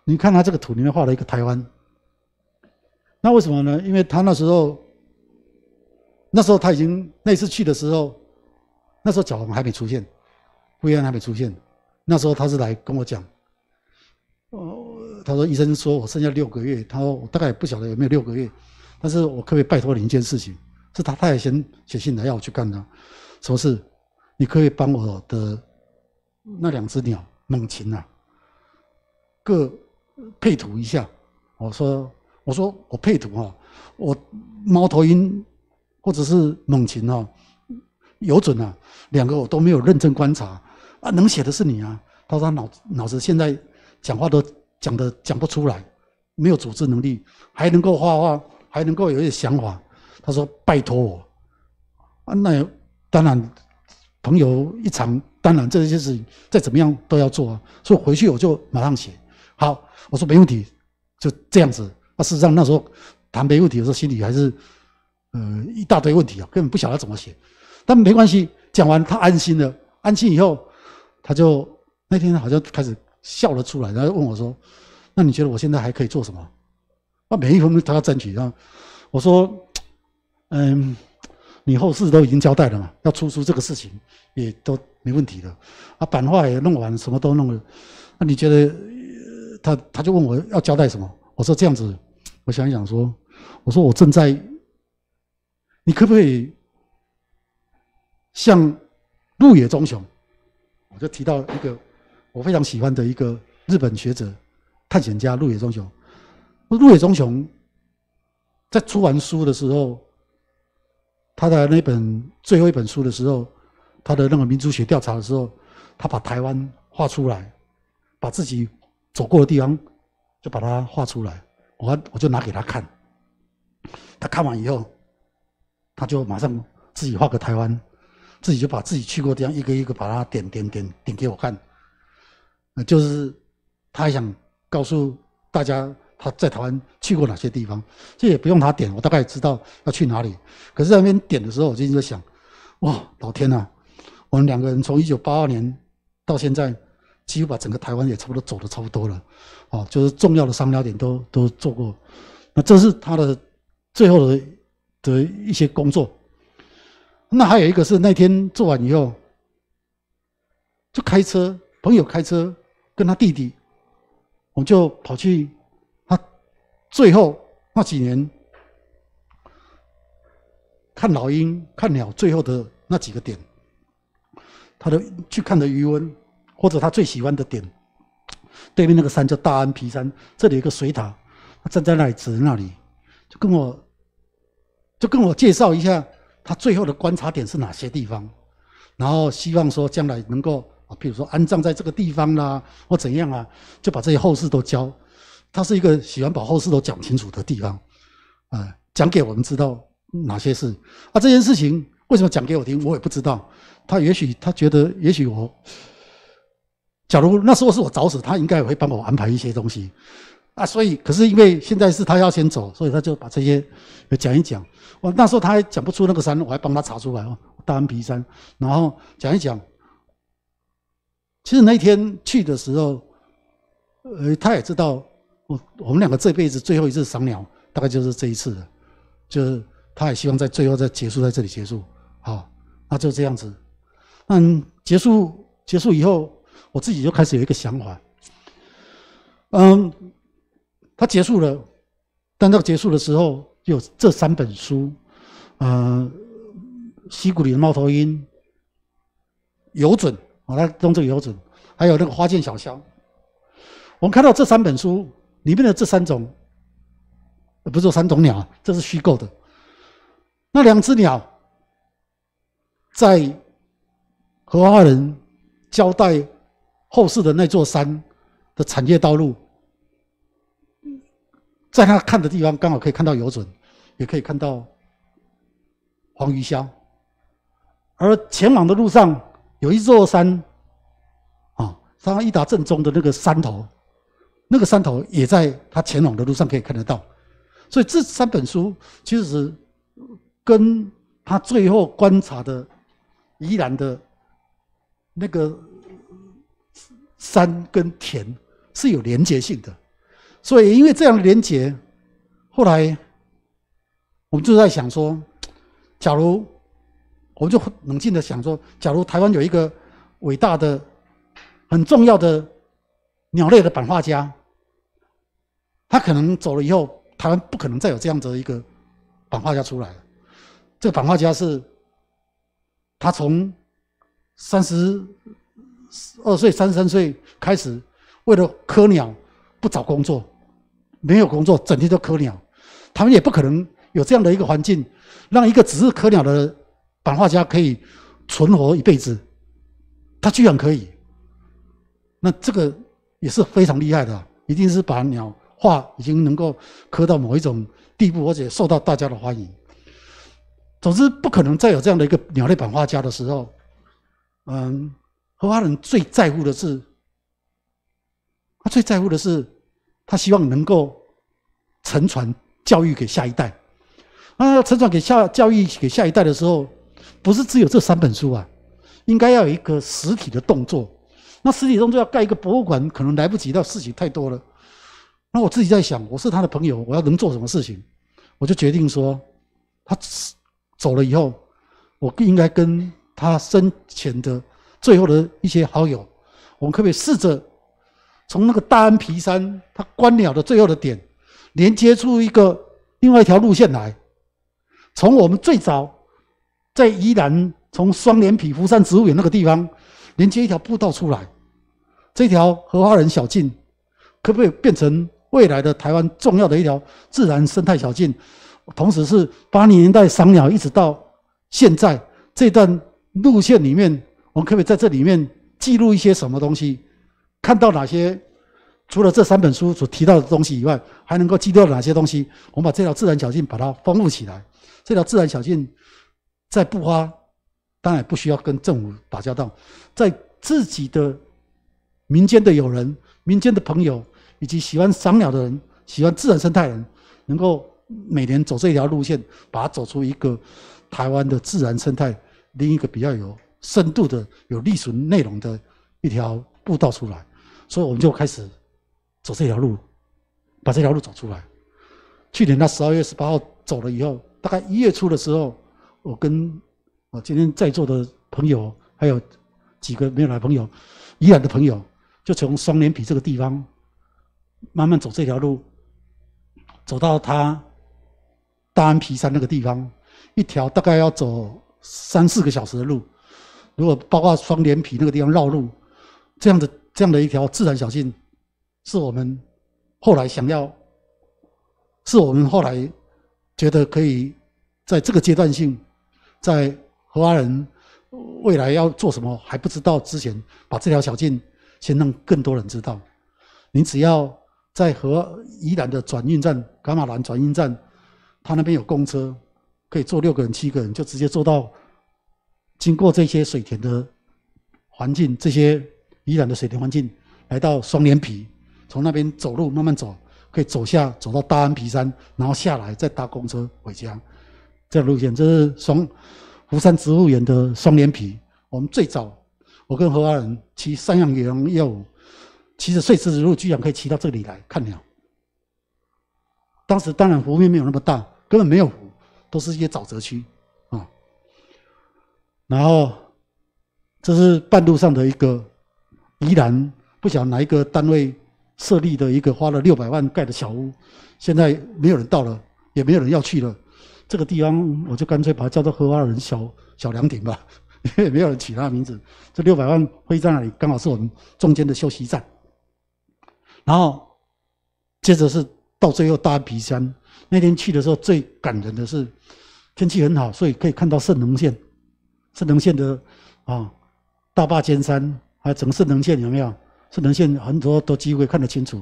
Speaker 3: 你看他这个图里面画了一个台湾。那为什么呢？因为他那时候，那时候他已经那次去的时候，那时候彩虹还没出现，灰暗还没出现。那时候他是来跟我讲，呃，他说医生说我剩下六个月，他说我大概也不晓得有没有六个月，但是我可不可以拜托你一件事情？是他太太先写信来要我去干他。说是，你可以帮我的那两只鸟，猛禽啊，各配图一下。我说，我说我配图啊，我猫头鹰或者是猛禽啊，有准啊，两个我都没有认真观察啊。能写的是你啊。他说脑脑子现在讲话都讲的讲不出来，没有组织能力，还能够画画，还能够有一些想法。他说拜托我啊，那。当然，朋友一场，当然这些事情再怎么样都要做啊。所以回去我就马上写。好，我说没问题，就这样子。那实上那时候谈没问题，我候，心里还是呃一大堆问题啊，根本不晓得怎么写。但没关系，讲完他安心了，安心以后他就那天好像开始笑了出来，然后问我说：“那你觉得我现在还可以做什么？”他每一分都他要争取啊。我说：“嗯。”你后事都已经交代了嘛？要出书这个事情也都没问题了，啊，版画也弄完，什么都弄了。那你觉得他他就问我要交代什么？我说这样子，我想一想说，我说我正在，你可不可以像路野忠雄，我就提到一个我非常喜欢的一个日本学者、探险家路野忠雄。路野忠雄在出完书的时候。他的那本最后一本书的时候，他的那个民族学调查的时候，他把台湾画出来，把自己走过的地方就把它画出来，我我就拿给他看，他看完以后，他就马上自己画个台湾，自己就把自己去过的地方一个一个把它点点点点给我看，就是他还想告诉大家。他在台湾去过哪些地方？这也不用他点，我大概知道要去哪里。可是在那边点的时候，我一直在想：哇，老天啊！我们两个人从一九八二年到现在，几乎把整个台湾也差不多走的差不多了。哦，就是重要的商业点都都做过。那这是他的最后的的一些工作。那还有一个是那天做完以后，就开车，朋友开车跟他弟弟，我们就跑去。最后那几年，看老鹰、看鸟，最后的那几个点，他的去看的余温，或者他最喜欢的点，对面那个山叫大安皮山，这里有个水塔，他站在那里指那里，就跟我，就跟我介绍一下他最后的观察点是哪些地方，然后希望说将来能够，啊，比如说安葬在这个地方啦，或怎样啊，就把这些后事都交。他是一个喜欢把后事都讲清楚的地方，啊，讲给我们知道哪些事啊？这件事情为什么讲给我听？我也不知道。他也许他觉得，也许我，假如那时候是我早死，他应该也会帮我安排一些东西啊。所以，可是因为现在是他要先走，所以他就把这些讲一讲。我那时候他还讲不出那个山，我还帮他查出来哦，大安皮山。然后讲一讲，其实那天去的时候，呃，他也知道。我我们两个这辈子最后一次赏鸟，大概就是这一次了。就是他也希望在最后再结束在这里结束，好，那就这样子。嗯，结束结束以后，我自己就开始有一个想法。嗯，他结束了，但到结束的时候有这三本书，嗯，《溪谷里的猫头鹰》、《游隼》，我来用这个《游隼》，还有那个《花间小香》。我们看到这三本书。里面的这三种，呃，不是说三种鸟，这是虚构的。那两只鸟，在荷花人交代后世的那座山的产业道路，在他看的地方，刚好可以看到游隼，也可以看到黄鱼香。而前往的路上有一座山，啊，刚刚一达正中的那个山头。那个山头也在他前往的路上可以看得到，所以这三本书其实跟他最后观察的宜兰的那个山跟田是有连结性的，所以因为这样的连结，后来我们就在想说，假如我们就冷静的想说，假如台湾有一个伟大的、很重要的鸟类的版画家。他可能走了以后，台湾不可能再有这样子的一个版画家出来了。这个版画家是，他从三十二岁、三十三岁开始，为了科鸟不找工作，没有工作，整天都科鸟。他们也不可能有这样的一个环境，让一个只是科鸟的版画家可以存活一辈子。他居然可以，那这个也是非常厉害的，一定是把鸟。画已经能够刻到某一种地步，而且受到大家的欢迎。总之，不可能再有这样的一个鸟类版画家的时候，嗯，何花人最在乎的是，他最在乎的是，他希望能够承传教育给下一代。那承传给下教育给下一代的时候，不是只有这三本书啊，应该要有一个实体的动作。那实体动作要盖一个博物馆，可能来不及，到事情太多了。那我自己在想，我是他的朋友，我要能做什么事情？我就决定说，他走了以后，我应该跟他生前的最后的一些好友，我们可不可以试着从那个大安皮山他观鸟的最后的点，连接出一个另外一条路线来？从我们最早在宜兰，从双连皮夫山植物园那个地方，连接一条步道出来，这条荷花人小径可不可以变成？未来的台湾重要的一条自然生态小径，同时是八零年代赏鸟一直到现在这段路线里面，我们可不可以在这里面记录一些什么东西？看到哪些？除了这三本书所提到的东西以外，还能够记录哪些东西？我们把这条自然小径把它丰富起来。这条自然小径在不花，当然不需要跟政府打交道，在自己的民间的友人、民间的朋友。以及喜欢赏鸟的人，喜欢自然生态人，能够每年走这条路线，把它走出一个台湾的自然生态，另一个比较有深度的、有历史内容的一条步道出来，所以我们就开始走这条路，把这条路走出来。去年他十二月十八号走了以后，大概一月初的时候，我跟我今天在座的朋友，还有几个没有来朋友、宜兰的朋友，就从双连皮这个地方。慢慢走这条路，走到它大安皮山那个地方，一条大概要走三四个小时的路。如果包括双连皮那个地方绕路，这样的这样的一条自然小径，是我们后来想要，是我们后来觉得可以在这个阶段性，在荷兰人未来要做什么还不知道之前，把这条小径先让更多人知道。你只要。在和宜兰的转运站，伽马兰转运站，他那边有公车，可以坐六个人、七个人，就直接坐到，经过这些水田的环境，这些宜兰的水田环境，来到双连皮，从那边走路慢慢走，可以走下走到大安皮山，然后下来再搭公车回家，这条路线这是从，福山植物园的双连皮。我们最早我跟何兰人去三阳野游。其实碎石子路居然可以骑到这里来看鸟。当时当然湖面没有那么大，根本没有湖，都是一些沼泽区，啊。然后，这是半路上的一个宜兰，不晓得哪一个单位设立的一个花了六百万盖的小屋，现在没有人到了，也没有人要去了。这个地方我就干脆把它叫做荷花人小小凉亭吧，因 为没有人取它名字。这六百万徽章那里刚好是我们中间的休息站。然后，接着是到最后大鼻山。那天去的时候，最感人的是天气很好，所以可以看到圣龙县。圣龙县的啊大坝尖山，还有整个圣龙县有没有？圣龙县很多都机会看得清楚。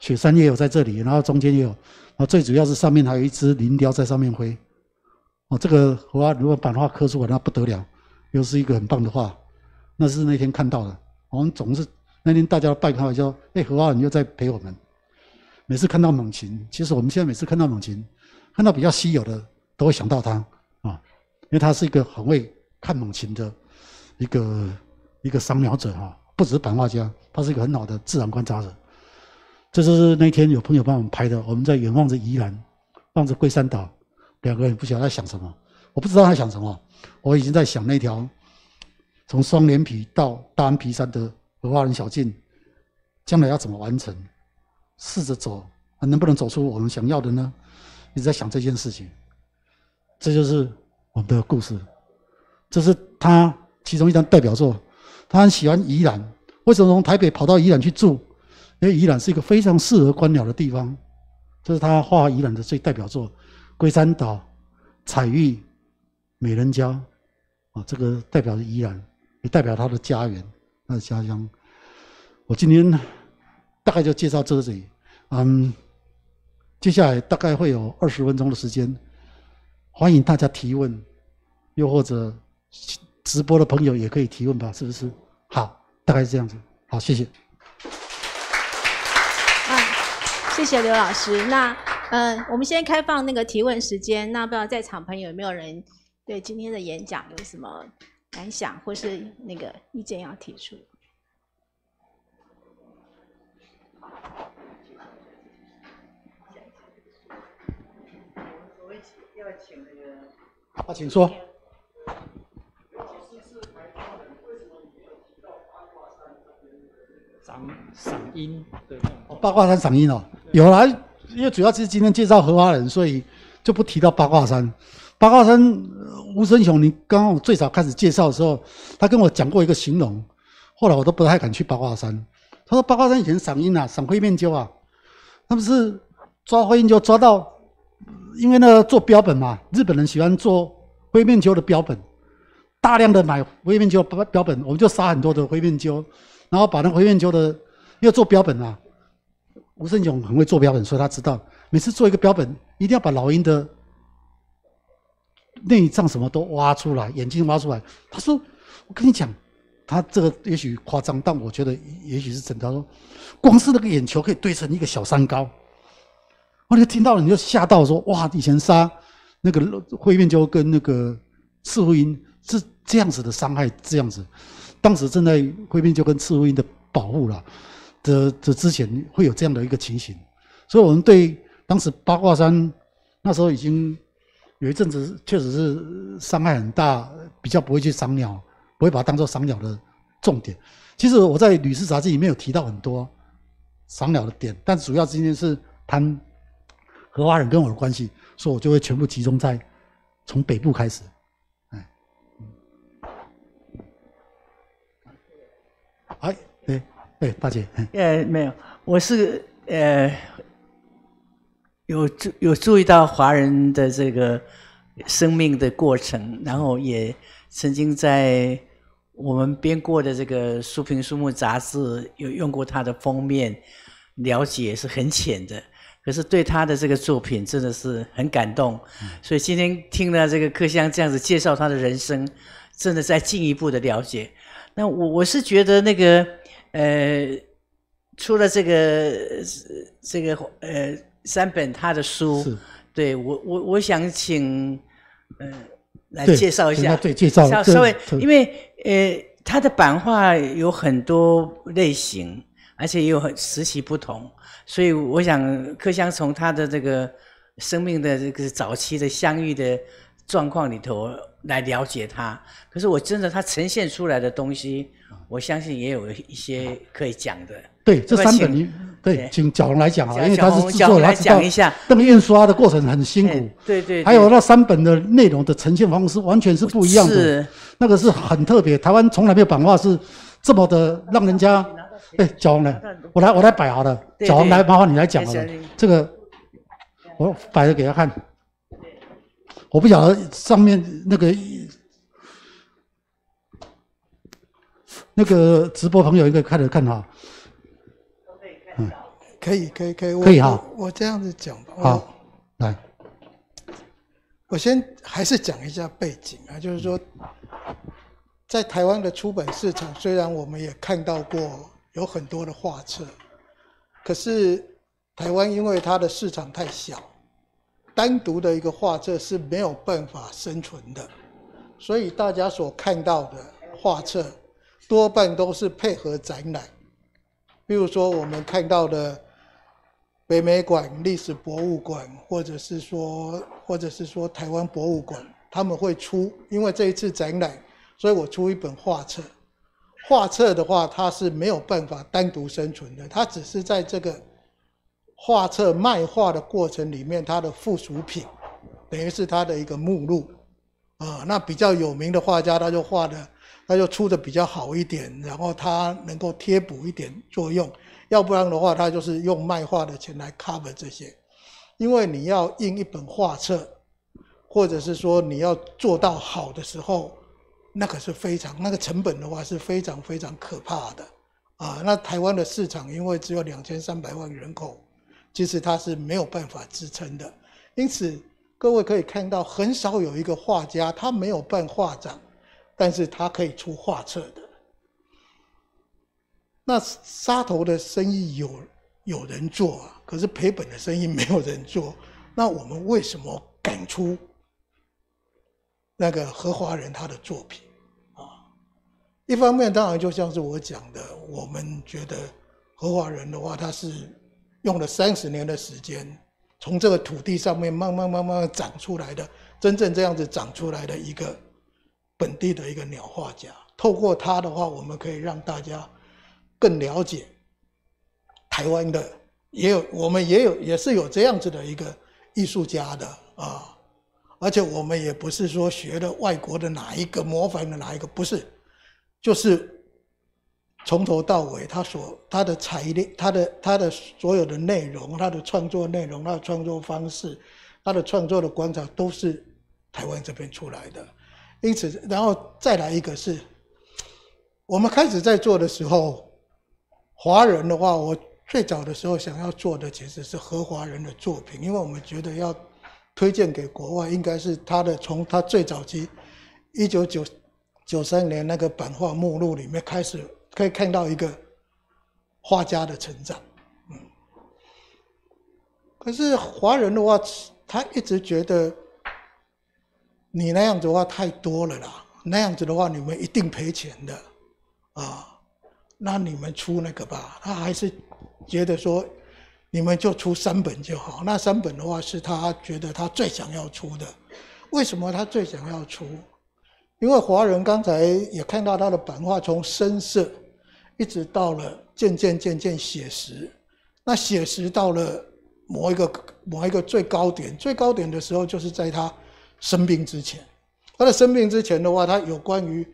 Speaker 3: 雪山也有在这里，然后中间也有，啊，最主要是上面还有一只林雕在上面飞。哦，这个画如果版画刻出来，那不得了，又是一个很棒的画。那是那天看到的。我们总是。那天大家拜他，说：“哎，何花你又在陪我们。”每次看到猛禽，其实我们现在每次看到猛禽，看到比较稀有的，都会想到他啊，因为他是一个很会看猛禽的一个一个赏鸟者哈。不只是版画家，他是一个很好的自然观察者。这是那天有朋友帮我们拍的，我们在远望着宜兰，望着龟山岛，两个人不晓得在想什么。我不知道他想什么，我已经在想那条从双连皮到大安皮山的。荷花人小径，将来要怎么完成？试着走，能不能走出我们想要的呢？一直在想这件事情，这就是我们的故事。这是他其中一张代表作。他很喜欢宜兰，为什么从台北跑到宜兰去住？因为宜兰是一个非常适合观鸟的地方。这是他画宜兰的最代表作：龟山岛、彩玉、美人蕉。啊，这个代表宜兰，也代表他的家园。他的家乡，我今天大概就介绍这里，嗯，接下来大概会有二十分钟的时间，欢迎大家提问，又或者直播的朋友也可以提问吧，是不是？好，大概是这样子，好，谢谢。
Speaker 1: 啊，谢谢刘老师。那，嗯，我们先开放那个提问时间。那不知道在场朋友有没有人对今天的演讲有什么？感想或是那个意见要提出。要
Speaker 3: 请那个啊，请说。老师是来八卦山？因为嗓音对。八卦山嗓音哦，有啊，因为主要是今天介绍荷花人，所以就不提到八卦山。八卦山吴胜雄，你刚刚我最早开始介绍的时候，他跟我讲过一个形容，后来我都不太敢去八卦山。他说八卦山以前赏樱啊，赏灰面鸠啊，那不是抓灰面鸠抓到，因为呢做标本嘛，日本人喜欢做灰面鸠的标本，大量的买灰面鸠标标本，我们就杀很多的灰面鸠，然后把那灰面鸠的要做标本啊。吴胜雄很会做标本，所以他知道，每次做一个标本，一定要把老鹰的。内脏什么都挖出来，眼睛挖出来。他说：“我跟你讲，他这个也许夸张，但我觉得也许是真的。”他说：“光是那个眼球可以堆成一个小山高。”我就听到了，你就吓到说：“哇！以前杀那个灰面鸠跟那个赤灰鹰是这样子的伤害，这样子，当时正在灰面鸠跟赤灰鹰的保护了的的之前会有这样的一个情形。”所以，我们对当时八卦山那时候已经。有一阵子确实是伤害很大，比较不会去赏鸟，不会把它当做赏鸟的重点。其实我在《女士杂志》里面有提到很多赏鸟的点，但主要今天是谈荷花人跟我的关系，所以我就会全部集中在从北部开始。哎，哎，哎，大姐，哎，
Speaker 4: 没有，我是呃。有注有注意到华人的这个生命的过程，然后也曾经在我们编过的这个《书评书目》杂志有用过他的封面，了解是很浅的。可是对他的这个作品，真的是很感动。所以今天听了这个柯香这样子介绍他的人生，真的在进一步的了解。那我我是觉得那个呃，除了这个这个呃。三本他的书，对我我我想请，呃，来介绍一下，对，介绍稍微，因为呃，他的版画有很多类型，而且也有很时期不同，所以我想柯香从他的这个生命的这个早期的相遇的状况里头来了解他。可是我真的他呈现出来的东西，我相信也有一些可以讲的。
Speaker 3: 对，这三本。对，请角龙来讲啊，因为他是制作，他知道那个印刷的过程很辛苦，
Speaker 4: 对对。还有那三
Speaker 3: 本的内容的呈现方式完全是不一样的，那个是很特别。台湾从来没有版画是这么的让人家。哎，角龙来，我来我来摆好了，角龙来，麻烦你来讲好了。这个我摆着给他看。我不晓得上面那个那个直播朋友一个看着看哈。
Speaker 2: 可以，可以，可以。可以哈。我这样子讲吧。好。来，我先还是讲一下背景啊，就是说，在台湾的出版市场，虽然我们也看到过有很多的画册，可是台湾因为它的市场太小，单独的一个画册是没有办法生存的，所以大家所看到的画册多半都是配合展览，比如说我们看到的。北美馆历史博物馆，或者是说，或者是说台湾博物馆，他们会出，因为这一次展览，所以我出一本画册。画册的话，它是没有办法单独生存的，它只是在这个画册卖画的过程里面，它的附属品，等于是它的一个目录啊。那比较有名的画家，他就画的，他就出的比较好一点，然后它能够贴补一点作用。要不然的话，他就是用卖画的钱来 cover 这些，因为你要印一本画册，或者是说你要做到好的时候，那可是非常那个成本的话是非常非常可怕的啊！那台湾的市场因为只有两千三百万人口，其实它是没有办法支撑的。因此，各位可以看到，很少有一个画家他没有办画展，但是他可以出画册的。那杀头的生意有有人做啊，可是赔本的生意没有人做。那我们为什么赶出那个荷华人他的作品啊？一方面当然就像是我讲的，我们觉得荷华人的话，他是用了三十年的时间，从这个土地上面慢慢慢慢长出来的，真正这样子长出来的一个本地的一个鸟画家。透过他的话，我们可以让大家。更了解台湾的，也有我们也有也是有这样子的一个艺术家的啊，而且我们也不是说学了外国的哪一个模仿的哪一个，不是，就是从头到尾他所他的材料、他的他的所有的内容、他的创作内容、他的创作方式、他的创作的观察都是台湾这边出来的，因此然后再来一个是我们开始在做的时候。华人的话，我最早的时候想要做的其实是和华人的作品，因为我们觉得要推荐给国外，应该是他的从他最早期一九九九三年那个版画目录里面开始可以看到一个画家的成长。嗯，可是华人的话，他一直觉得你那样子的话太多了啦，那样子的话你们一定赔钱的啊。那你们出那个吧，他还是觉得说，你们就出三本就好。那三本的话是他觉得他最想要出的。为什么他最想要出？因为华人刚才也看到他的版画从深色，一直到了渐渐渐渐写实。那写实到了某一个某一个最高点，最高点的时候就是在他生病之前。他在生病之前的话，他有关于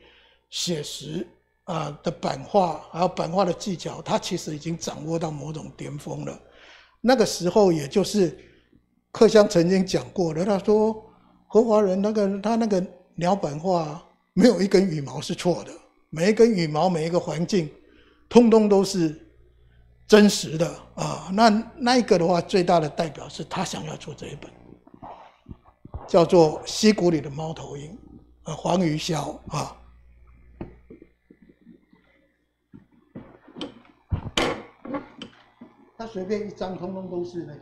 Speaker 2: 写实。啊的版画，还有版画的技巧，他其实已经掌握到某种巅峰了。那个时候，也就是客乡曾经讲过的，他说何华人那个他那个鸟版画，没有一根羽毛是错的，每一根羽毛，每一个环境，通通都是真实的啊。那那一个的话，最大的代表是他想要做这一本，叫做溪谷里的猫头鹰，呃，黄鱼鸮啊。他随便一张，通通都是那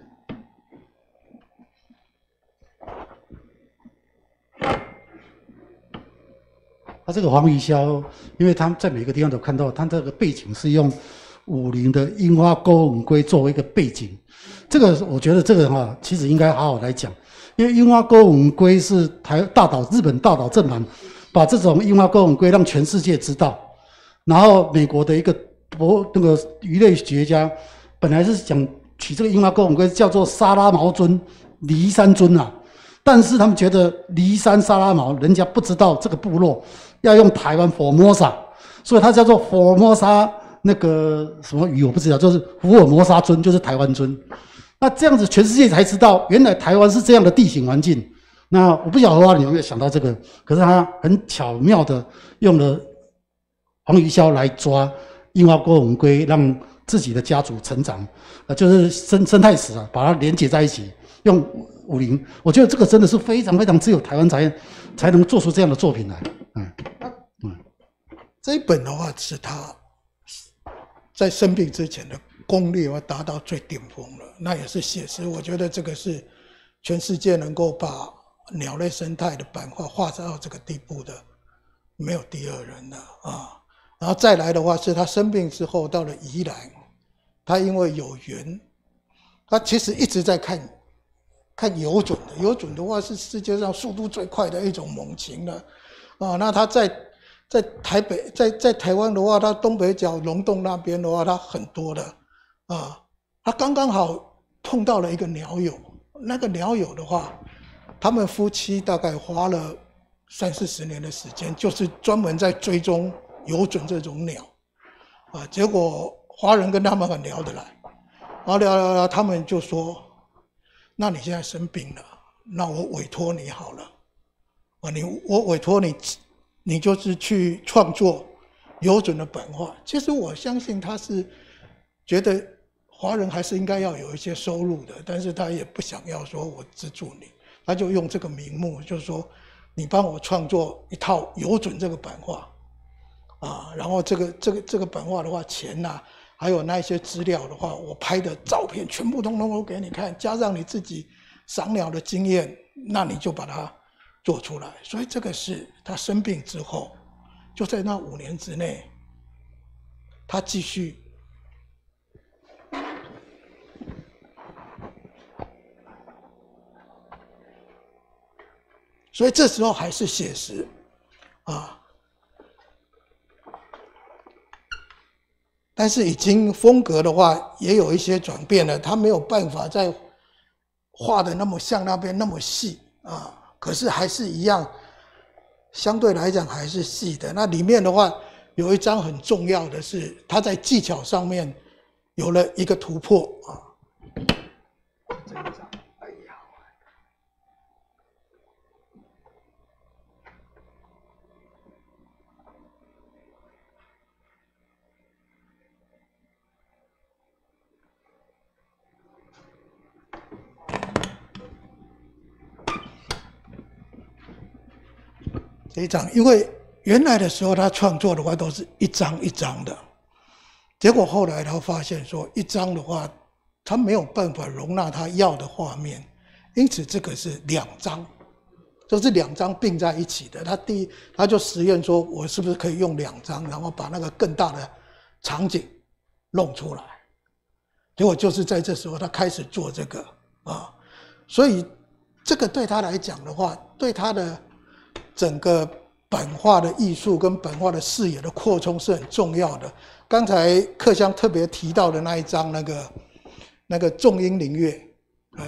Speaker 3: 个。他这个黄鱼虾，因为他们在每个地方都看到，他这个背景是用五菱的樱花钩吻龟作为一个背景。这个我觉得这个哈，其实应该好好来讲，因为樱花钩吻龟是台大岛、日本大岛正版，把这种樱花钩吻龟让全世界知道，然后美国的一个博那个鱼类学家。本来是想取这个樱花龟，我们叫做沙拉毛尊、骊山尊啊，但是他们觉得骊山沙拉毛人家不知道这个部落要用台湾 o 摩沙，所以它叫做 o 摩沙那个什么鱼我不知道，就是福尔摩沙尊就是台湾尊。那这样子全世界才知道，原来台湾是这样的地形环境。那我不晓得阿，你有没有想到这个？可是他很巧妙的用了黄鱼虾来抓樱花龟，让。自己的家族成长，呃，就是生生态史啊，把它连接在一起，用武林，我觉得这个真的是非常非常只有台湾才，才能做出这样的作品来，嗯，嗯，这一本的话是他在生病之前的
Speaker 2: 功力啊达到最顶峰了，那也是写实，我觉得这个是全世界能够把鸟类生态的版画画到这个地步的，没有第二人了啊，然后再来的话是他生病之后到了宜兰。他因为有缘，他其实一直在看，看游隼的。游隼的话是世界上速度最快的一种猛禽了，啊，那他在在台北，在在台湾的话，它东北角溶洞那边的话，它很多的，啊，他刚刚好碰到了一个鸟友，那个鸟友的话，他们夫妻大概花了三四十年的时间，就是专门在追踪游准这种鸟，啊，结果。华人跟他们很聊得来，然后聊聊聊，他们就说：“那你现在生病了，那我委托你好了。啊，你我委托你，你就是去创作有准的版画。其实我相信他是觉得华人还是应该要有一些收入的，但是他也不想要说我资助你，他就用这个名目，就是说你帮我创作一套有准这个版画啊。然后这个这个这个版画的话，钱呢？”还有那些资料的话，我拍的照片全部通通都给你看，加上你自己赏鸟的经验，那你就把它做出来。所以这个是他生病之后，就在那五年之内，他继续。所以这时候还是写实，啊。但是已经风格的话也有一些转变了，他没有办法再画的那么像那边那么细啊。可是还是一样，相对来讲还是细的。那里面的话有一张很重要的是，他在技巧上面有了一个突破啊。这一张。一张，因为原来的时候他创作的话都是一张一张的，结果后来他发现说，一张的话他没有办法容纳他要的画面，因此这个是两张，就是两张并在一起的。他第一他就实验说，我是不是可以用两张，然后把那个更大的场景弄出来？结果就是在这时候他开始做这个啊，所以这个对他来讲的话，对他的。整个版画的艺术跟版画的视野的扩充是很重要的。刚才克香特别提到的那一张，那个那个重音灵乐，啊，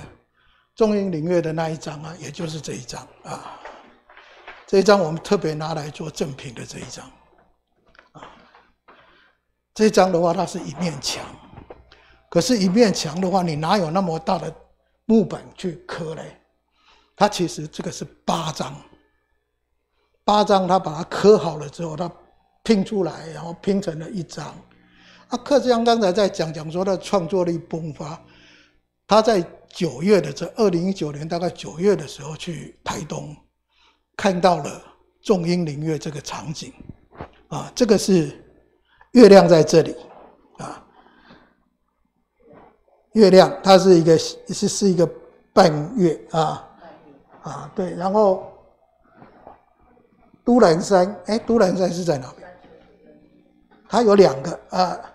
Speaker 2: 重音灵乐的那一张啊，也就是这一张啊，这一张我们特别拿来做赠品的这一张，啊，这一张的话，它是一面墙，可是一面墙的话，你哪有那么大的木板去刻嘞？它其实这个是八张。八张，他把它刻好了之后，他拼出来，然后拼成了一张。啊，克乡刚才在讲讲说，他创作力迸发。他在九月的这二零一九年，大概九月的时候去台东，看到了众音灵月这个场景。啊，这个是月亮在这里。啊，月亮，它是一个，是是一个半月啊。啊，对，然后。都兰山，哎，都兰山是在哪边？它有两个啊，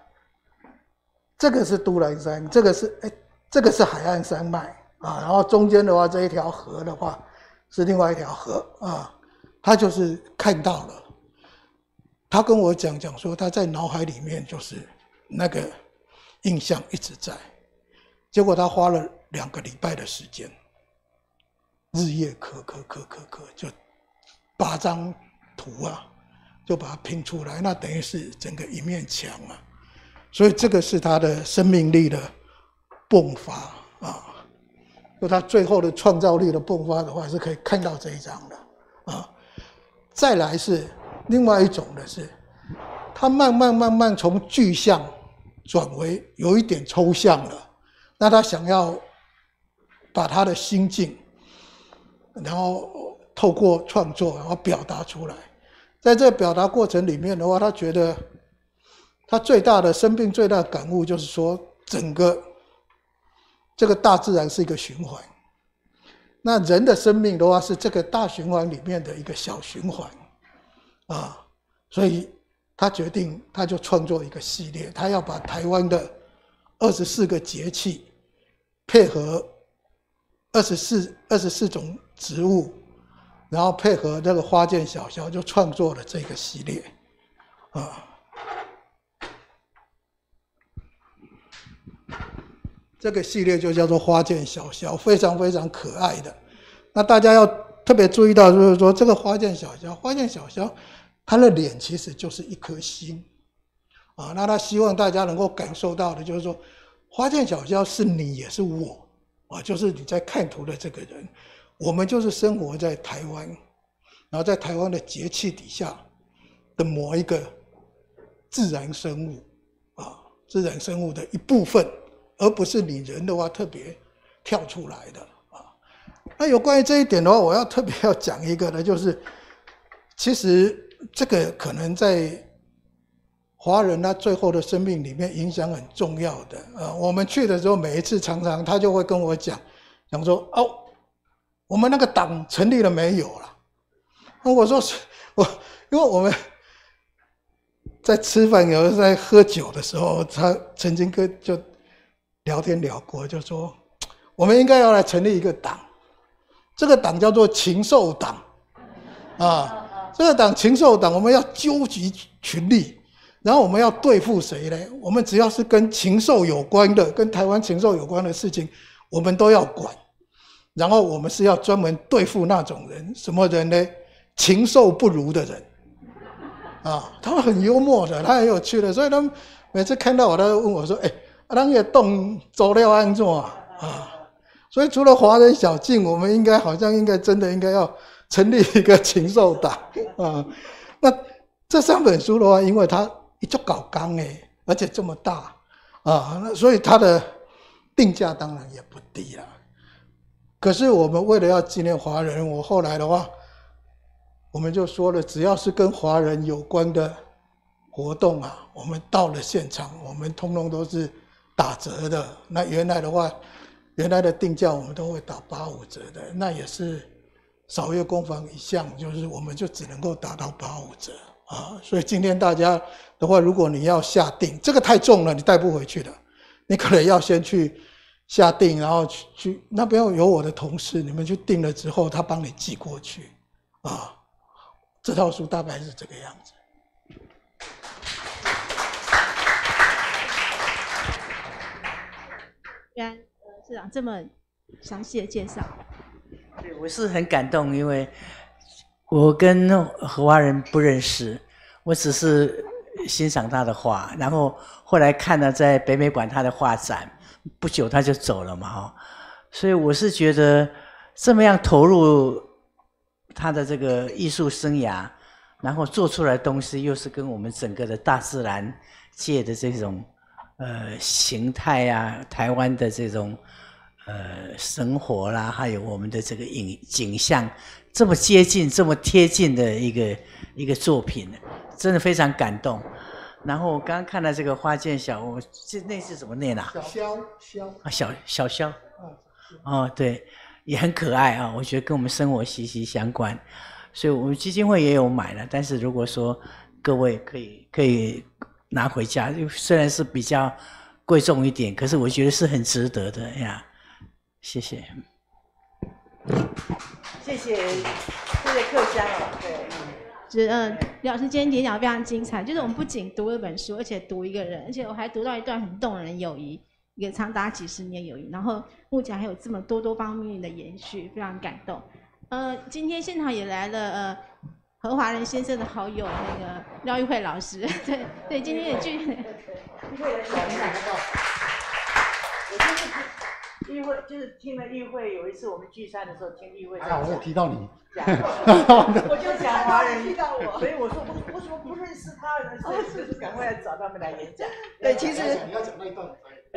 Speaker 2: 这个是都兰山，这个是哎，这个是海岸山脉啊。然后中间的话，这一条河的话，是另外一条河啊。他就是看到了，他跟我讲讲说，他在脑海里面就是那个印象一直在。结果他花了两个礼拜的时间，日夜刻刻刻刻刻就。八张图啊，就把它拼出来，那等于是整个一面墙啊。所以这个是他的生命力的迸发啊，就他最后的创造力的迸发的话，是可以看到这一张的啊。再来是另外一种的是，他慢慢慢慢从具象转为有一点抽象了，那他想要把他的心境，然后。透过创作，然后表达出来。在这表达过程里面的话，他觉得他最大的生命最大的感悟就是说，整个这个大自然是一个循环。那人的生命的话，是这个大循环里面的一个小循环啊。所以他决定，他就创作一个系列，他要把台湾的二十四个节气配合二十四二十四种植物。然后配合这个花见小肖，就创作了这个系列，啊，这个系列就叫做花见小肖，非常非常可爱的。那大家要特别注意到，就是说这个花见小肖，花见小肖，他的脸其实就是一颗心，啊，那他希望大家能够感受到的，就是说花见小肖是你也是我，啊，就是你在看图的这个人。我们就是生活在台湾，然后在台湾的节气底下的某一个自然生物啊，自然生物的一部分，而不是你人的话特别跳出来的啊。那有关于这一点的话，我要特别要讲一个呢，就是其实这个可能在华人他最后的生命里面影响很重要的。啊，我们去的时候，每一次常常他就会跟我讲，讲说哦。我们那个党成立了没有了？那我说，我因为我们在吃饭，有时候在喝酒的时候，他曾经跟就聊天聊过，就说我们应该要来成立一个党，这个党叫做禽兽党，啊，这个党禽兽党，我们要纠集群力，然后我们要对付谁呢？我们只要是跟禽兽有关的，跟台湾禽兽有关的事情，我们都要管。然后我们是要专门对付那种人，什么人呢？禽兽不如的人，啊，他们很幽默的，他很有趣的，所以他们每次看到我，他问我说：“哎，阿郎也动周料安做啊？”啊，所以除了华人小径，我们应该好像应该真的应该要成立一个禽兽党 啊。那这三本书的话，因为他一卷搞纲哎，而且这么大啊，那所以它的定价当然也不低了。可是我们为了要纪念华人，我后来的话，我们就说了，只要是跟华人有关的活动啊，我们到了现场，我们通通都是打折的。那原来的话，原来的定价我们都会打八五折的。那也是扫月工坊一项，就是我们就只能够打到八五折啊。所以今天大家的话，如果你要下定，这个太重了，你带不回去的，你可能要先去。下定，然后去去那边有我的同事，你们去定了之后，他帮你寄过去。啊，这套书大概是这个样子。
Speaker 1: 先，市长这么详细的介绍，对，我是很
Speaker 4: 感动，因为，我跟荷花人不认识，我只是欣赏他的画，然后后来看了在北美馆他的画展。不久他就走了嘛，所以我是觉得这么样投入他的这个艺术生涯，然后做出来东西又是跟我们整个的大自然界的这种呃形态呀、台湾的这种呃生活啦，还有我们的这个影景象这么接近、这么贴近的一个一个作品，真的非常感动。然后我刚刚看到这个花见小，这那是怎么念呢？小
Speaker 2: 肖肖
Speaker 4: 啊，小小肖。啊，哦，对，也很可爱啊，我觉得跟我们生活息息相关，所以我们基金会也有买了。但是如果说各位可以可以拿回家，虽然是比较贵重一点，可是我觉得是很值得的呀。谢谢，
Speaker 1: 谢谢，谢谢客家啊，对。嗯，李老师今天演讲非常精彩。就是我们不仅读了本书，而且读一个人，而且我还读到一段很动人友谊，一个长达几十年友谊，然后目前还有这么多多方面的延续，非常感动。呃，今天现场也来了呃何华人先生的好友那个廖玉慧老师，对对，今天也聚会，
Speaker 4: 议会就是听了议会，有一次我们聚餐的时候听议会，哎呀，我提到你，
Speaker 3: 我就讲，提到我，所以我
Speaker 4: 说不，我说不认识他，所以赶快来找他们来演。对，其实你要讲那一段。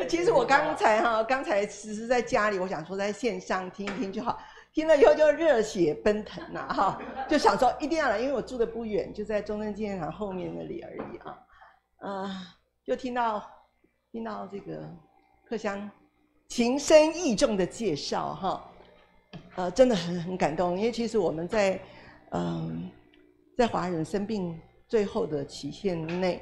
Speaker 4: 其实我刚才
Speaker 5: 哈，刚才只是在家里，我想说在线上听一听就好，听了以后就热血奔腾呐，哈，就想说一定要来，因为我住的不远，就在中山纪念堂后面那里而已啊，啊，就听到听到这个客香情深意重的介绍，哈，呃，真的很很感动，因为其实我们在，嗯，在华人生病最后的期限内，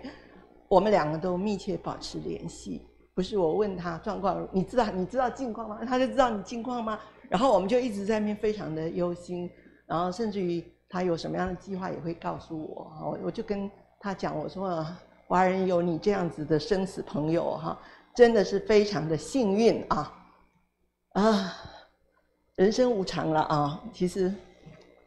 Speaker 5: 我们两个都密切保持联系。不是我问他状况，你知道你知道近况吗？他就知道你近况吗？然后我们就一直在那边非常的忧心。然后甚至于他有什么样的计划，也会告诉我。我我就跟他讲，我说华人有你这样子的生死朋友，哈。真的是非常的幸运啊啊！人生无常了啊！其实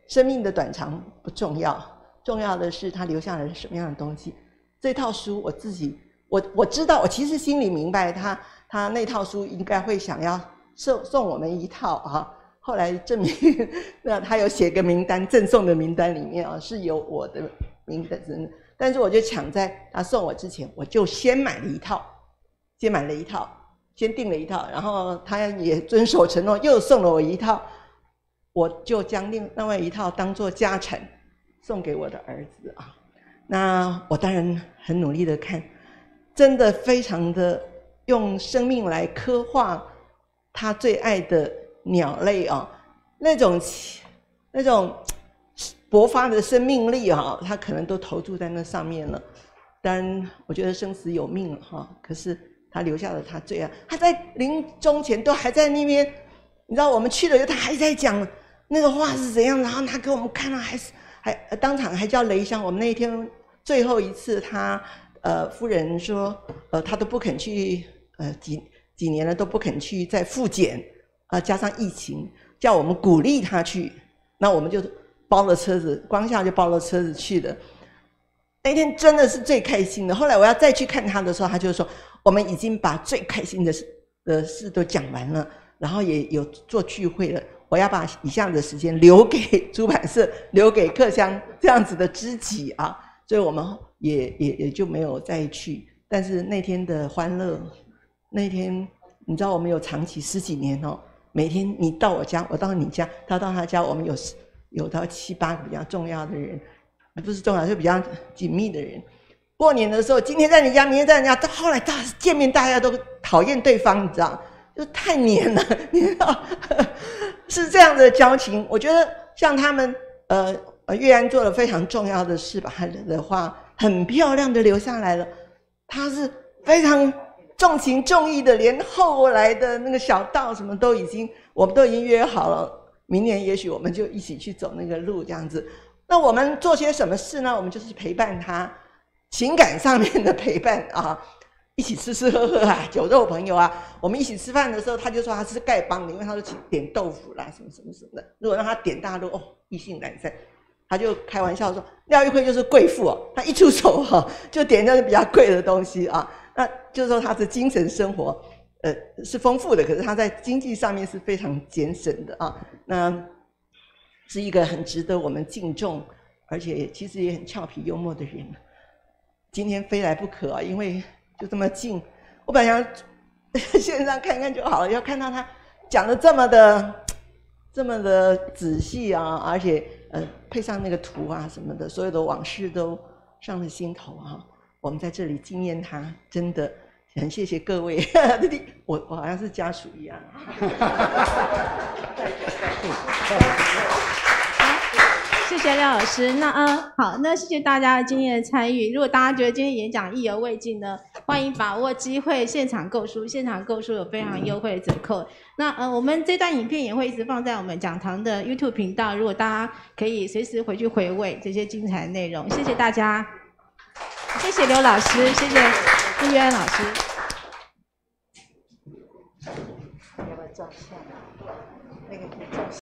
Speaker 5: 生命的短长不重要，重要的是他留下了什么样的东西。这套书我自己，我我知道，我其实心里明白，他他那套书应该会想要送送我们一套啊。后来证明，那他有写个名单，赠送的名单里面啊是有我的名字，但是我就抢在他送我之前，我就先买了一套。先买了一套，先订了一套，然后他也遵守承诺，又送了我一套，我就将另另外一套当做家产，送给我的儿子啊。那我当然很努力的看，真的非常的用生命来刻画他最爱的鸟类啊，那种那种勃发的生命力啊，他可能都投注在那上面了。当然，我觉得生死有命哈，可是。他留下了他最爱，他在临终前都还在那边，你知道我们去了以后，他还在讲那个话是怎样，然后他给我们看了，还是还当场还叫雷香。我们那一天最后一次，他呃夫人说呃他都不肯去呃几几年了都不肯去再复检啊，加上疫情，叫我们鼓励他去，那我们就包了车子，光下就包了车子去的。那天真的是最开心的。后来我要再去看他的时候，他就说。我们已经把最开心的事的事都讲完了，然后也有做聚会了。我要把以下的时间留给出版社，留给客乡这样子的知己啊。所以我们也也也就没有再去。但是那天的欢乐，那天你知道我们有长期十几年哦，每天你到我家，我到你家，他到他家，我们有有到七八个比较重要的人，不是重要，就比较紧密的人。过年的时候，今天在你家，明天在人家，到后来大见面，大家都讨厌对方，你知道？就太黏了，你知道？是这样的交情。我觉得像他们，呃，月安做了非常重要的事，把他的话很漂亮的留下来了。他是非常重情重义的，连后来的那个小道什么都已经，我们都已经约好了，明年也许我们就一起去走那个路，这样子。那我们做些什么事呢？我们就是陪伴他。情感上面的陪伴啊，一起吃吃喝喝啊，酒肉朋友啊，我们一起吃饭的时候，他就说他是丐帮的，因为他说点豆腐啦，什么什么什么的。如果让他点大肉，哦，异性难产，他就开玩笑说廖玉昆就是贵妇哦，他一出手哈，就点那个比较贵的东西啊，那就是说他的精神生活呃是丰富的，可是他在经济上面是非常俭省的啊，那是一个很值得我们敬重，而且其实也很俏皮幽默的人。今天非来不可啊，因为就这么近。我本想 线上看一看就好了，要看到他讲的这么的、这么的仔细啊，而且呃配上那个图啊什么的，所有的往事都上了心头啊。我们在这里纪念他，真的很谢谢各位。我我好像是家属一样。
Speaker 1: 谢谢廖老师，那嗯好，那谢谢大家今天的参与。如果大家觉得今天演讲意犹未尽呢，欢迎把握机会现场购书，现场购书有非常优惠的折扣。那呃，我们这段影片也会一直放在我们讲堂的 YouTube 频道，如果大家可以随时回去回味这些精彩内容。谢谢大家，谢谢刘老师，谢谢朱渊老师。
Speaker 4: 要不要照相？啊，那个可以照相。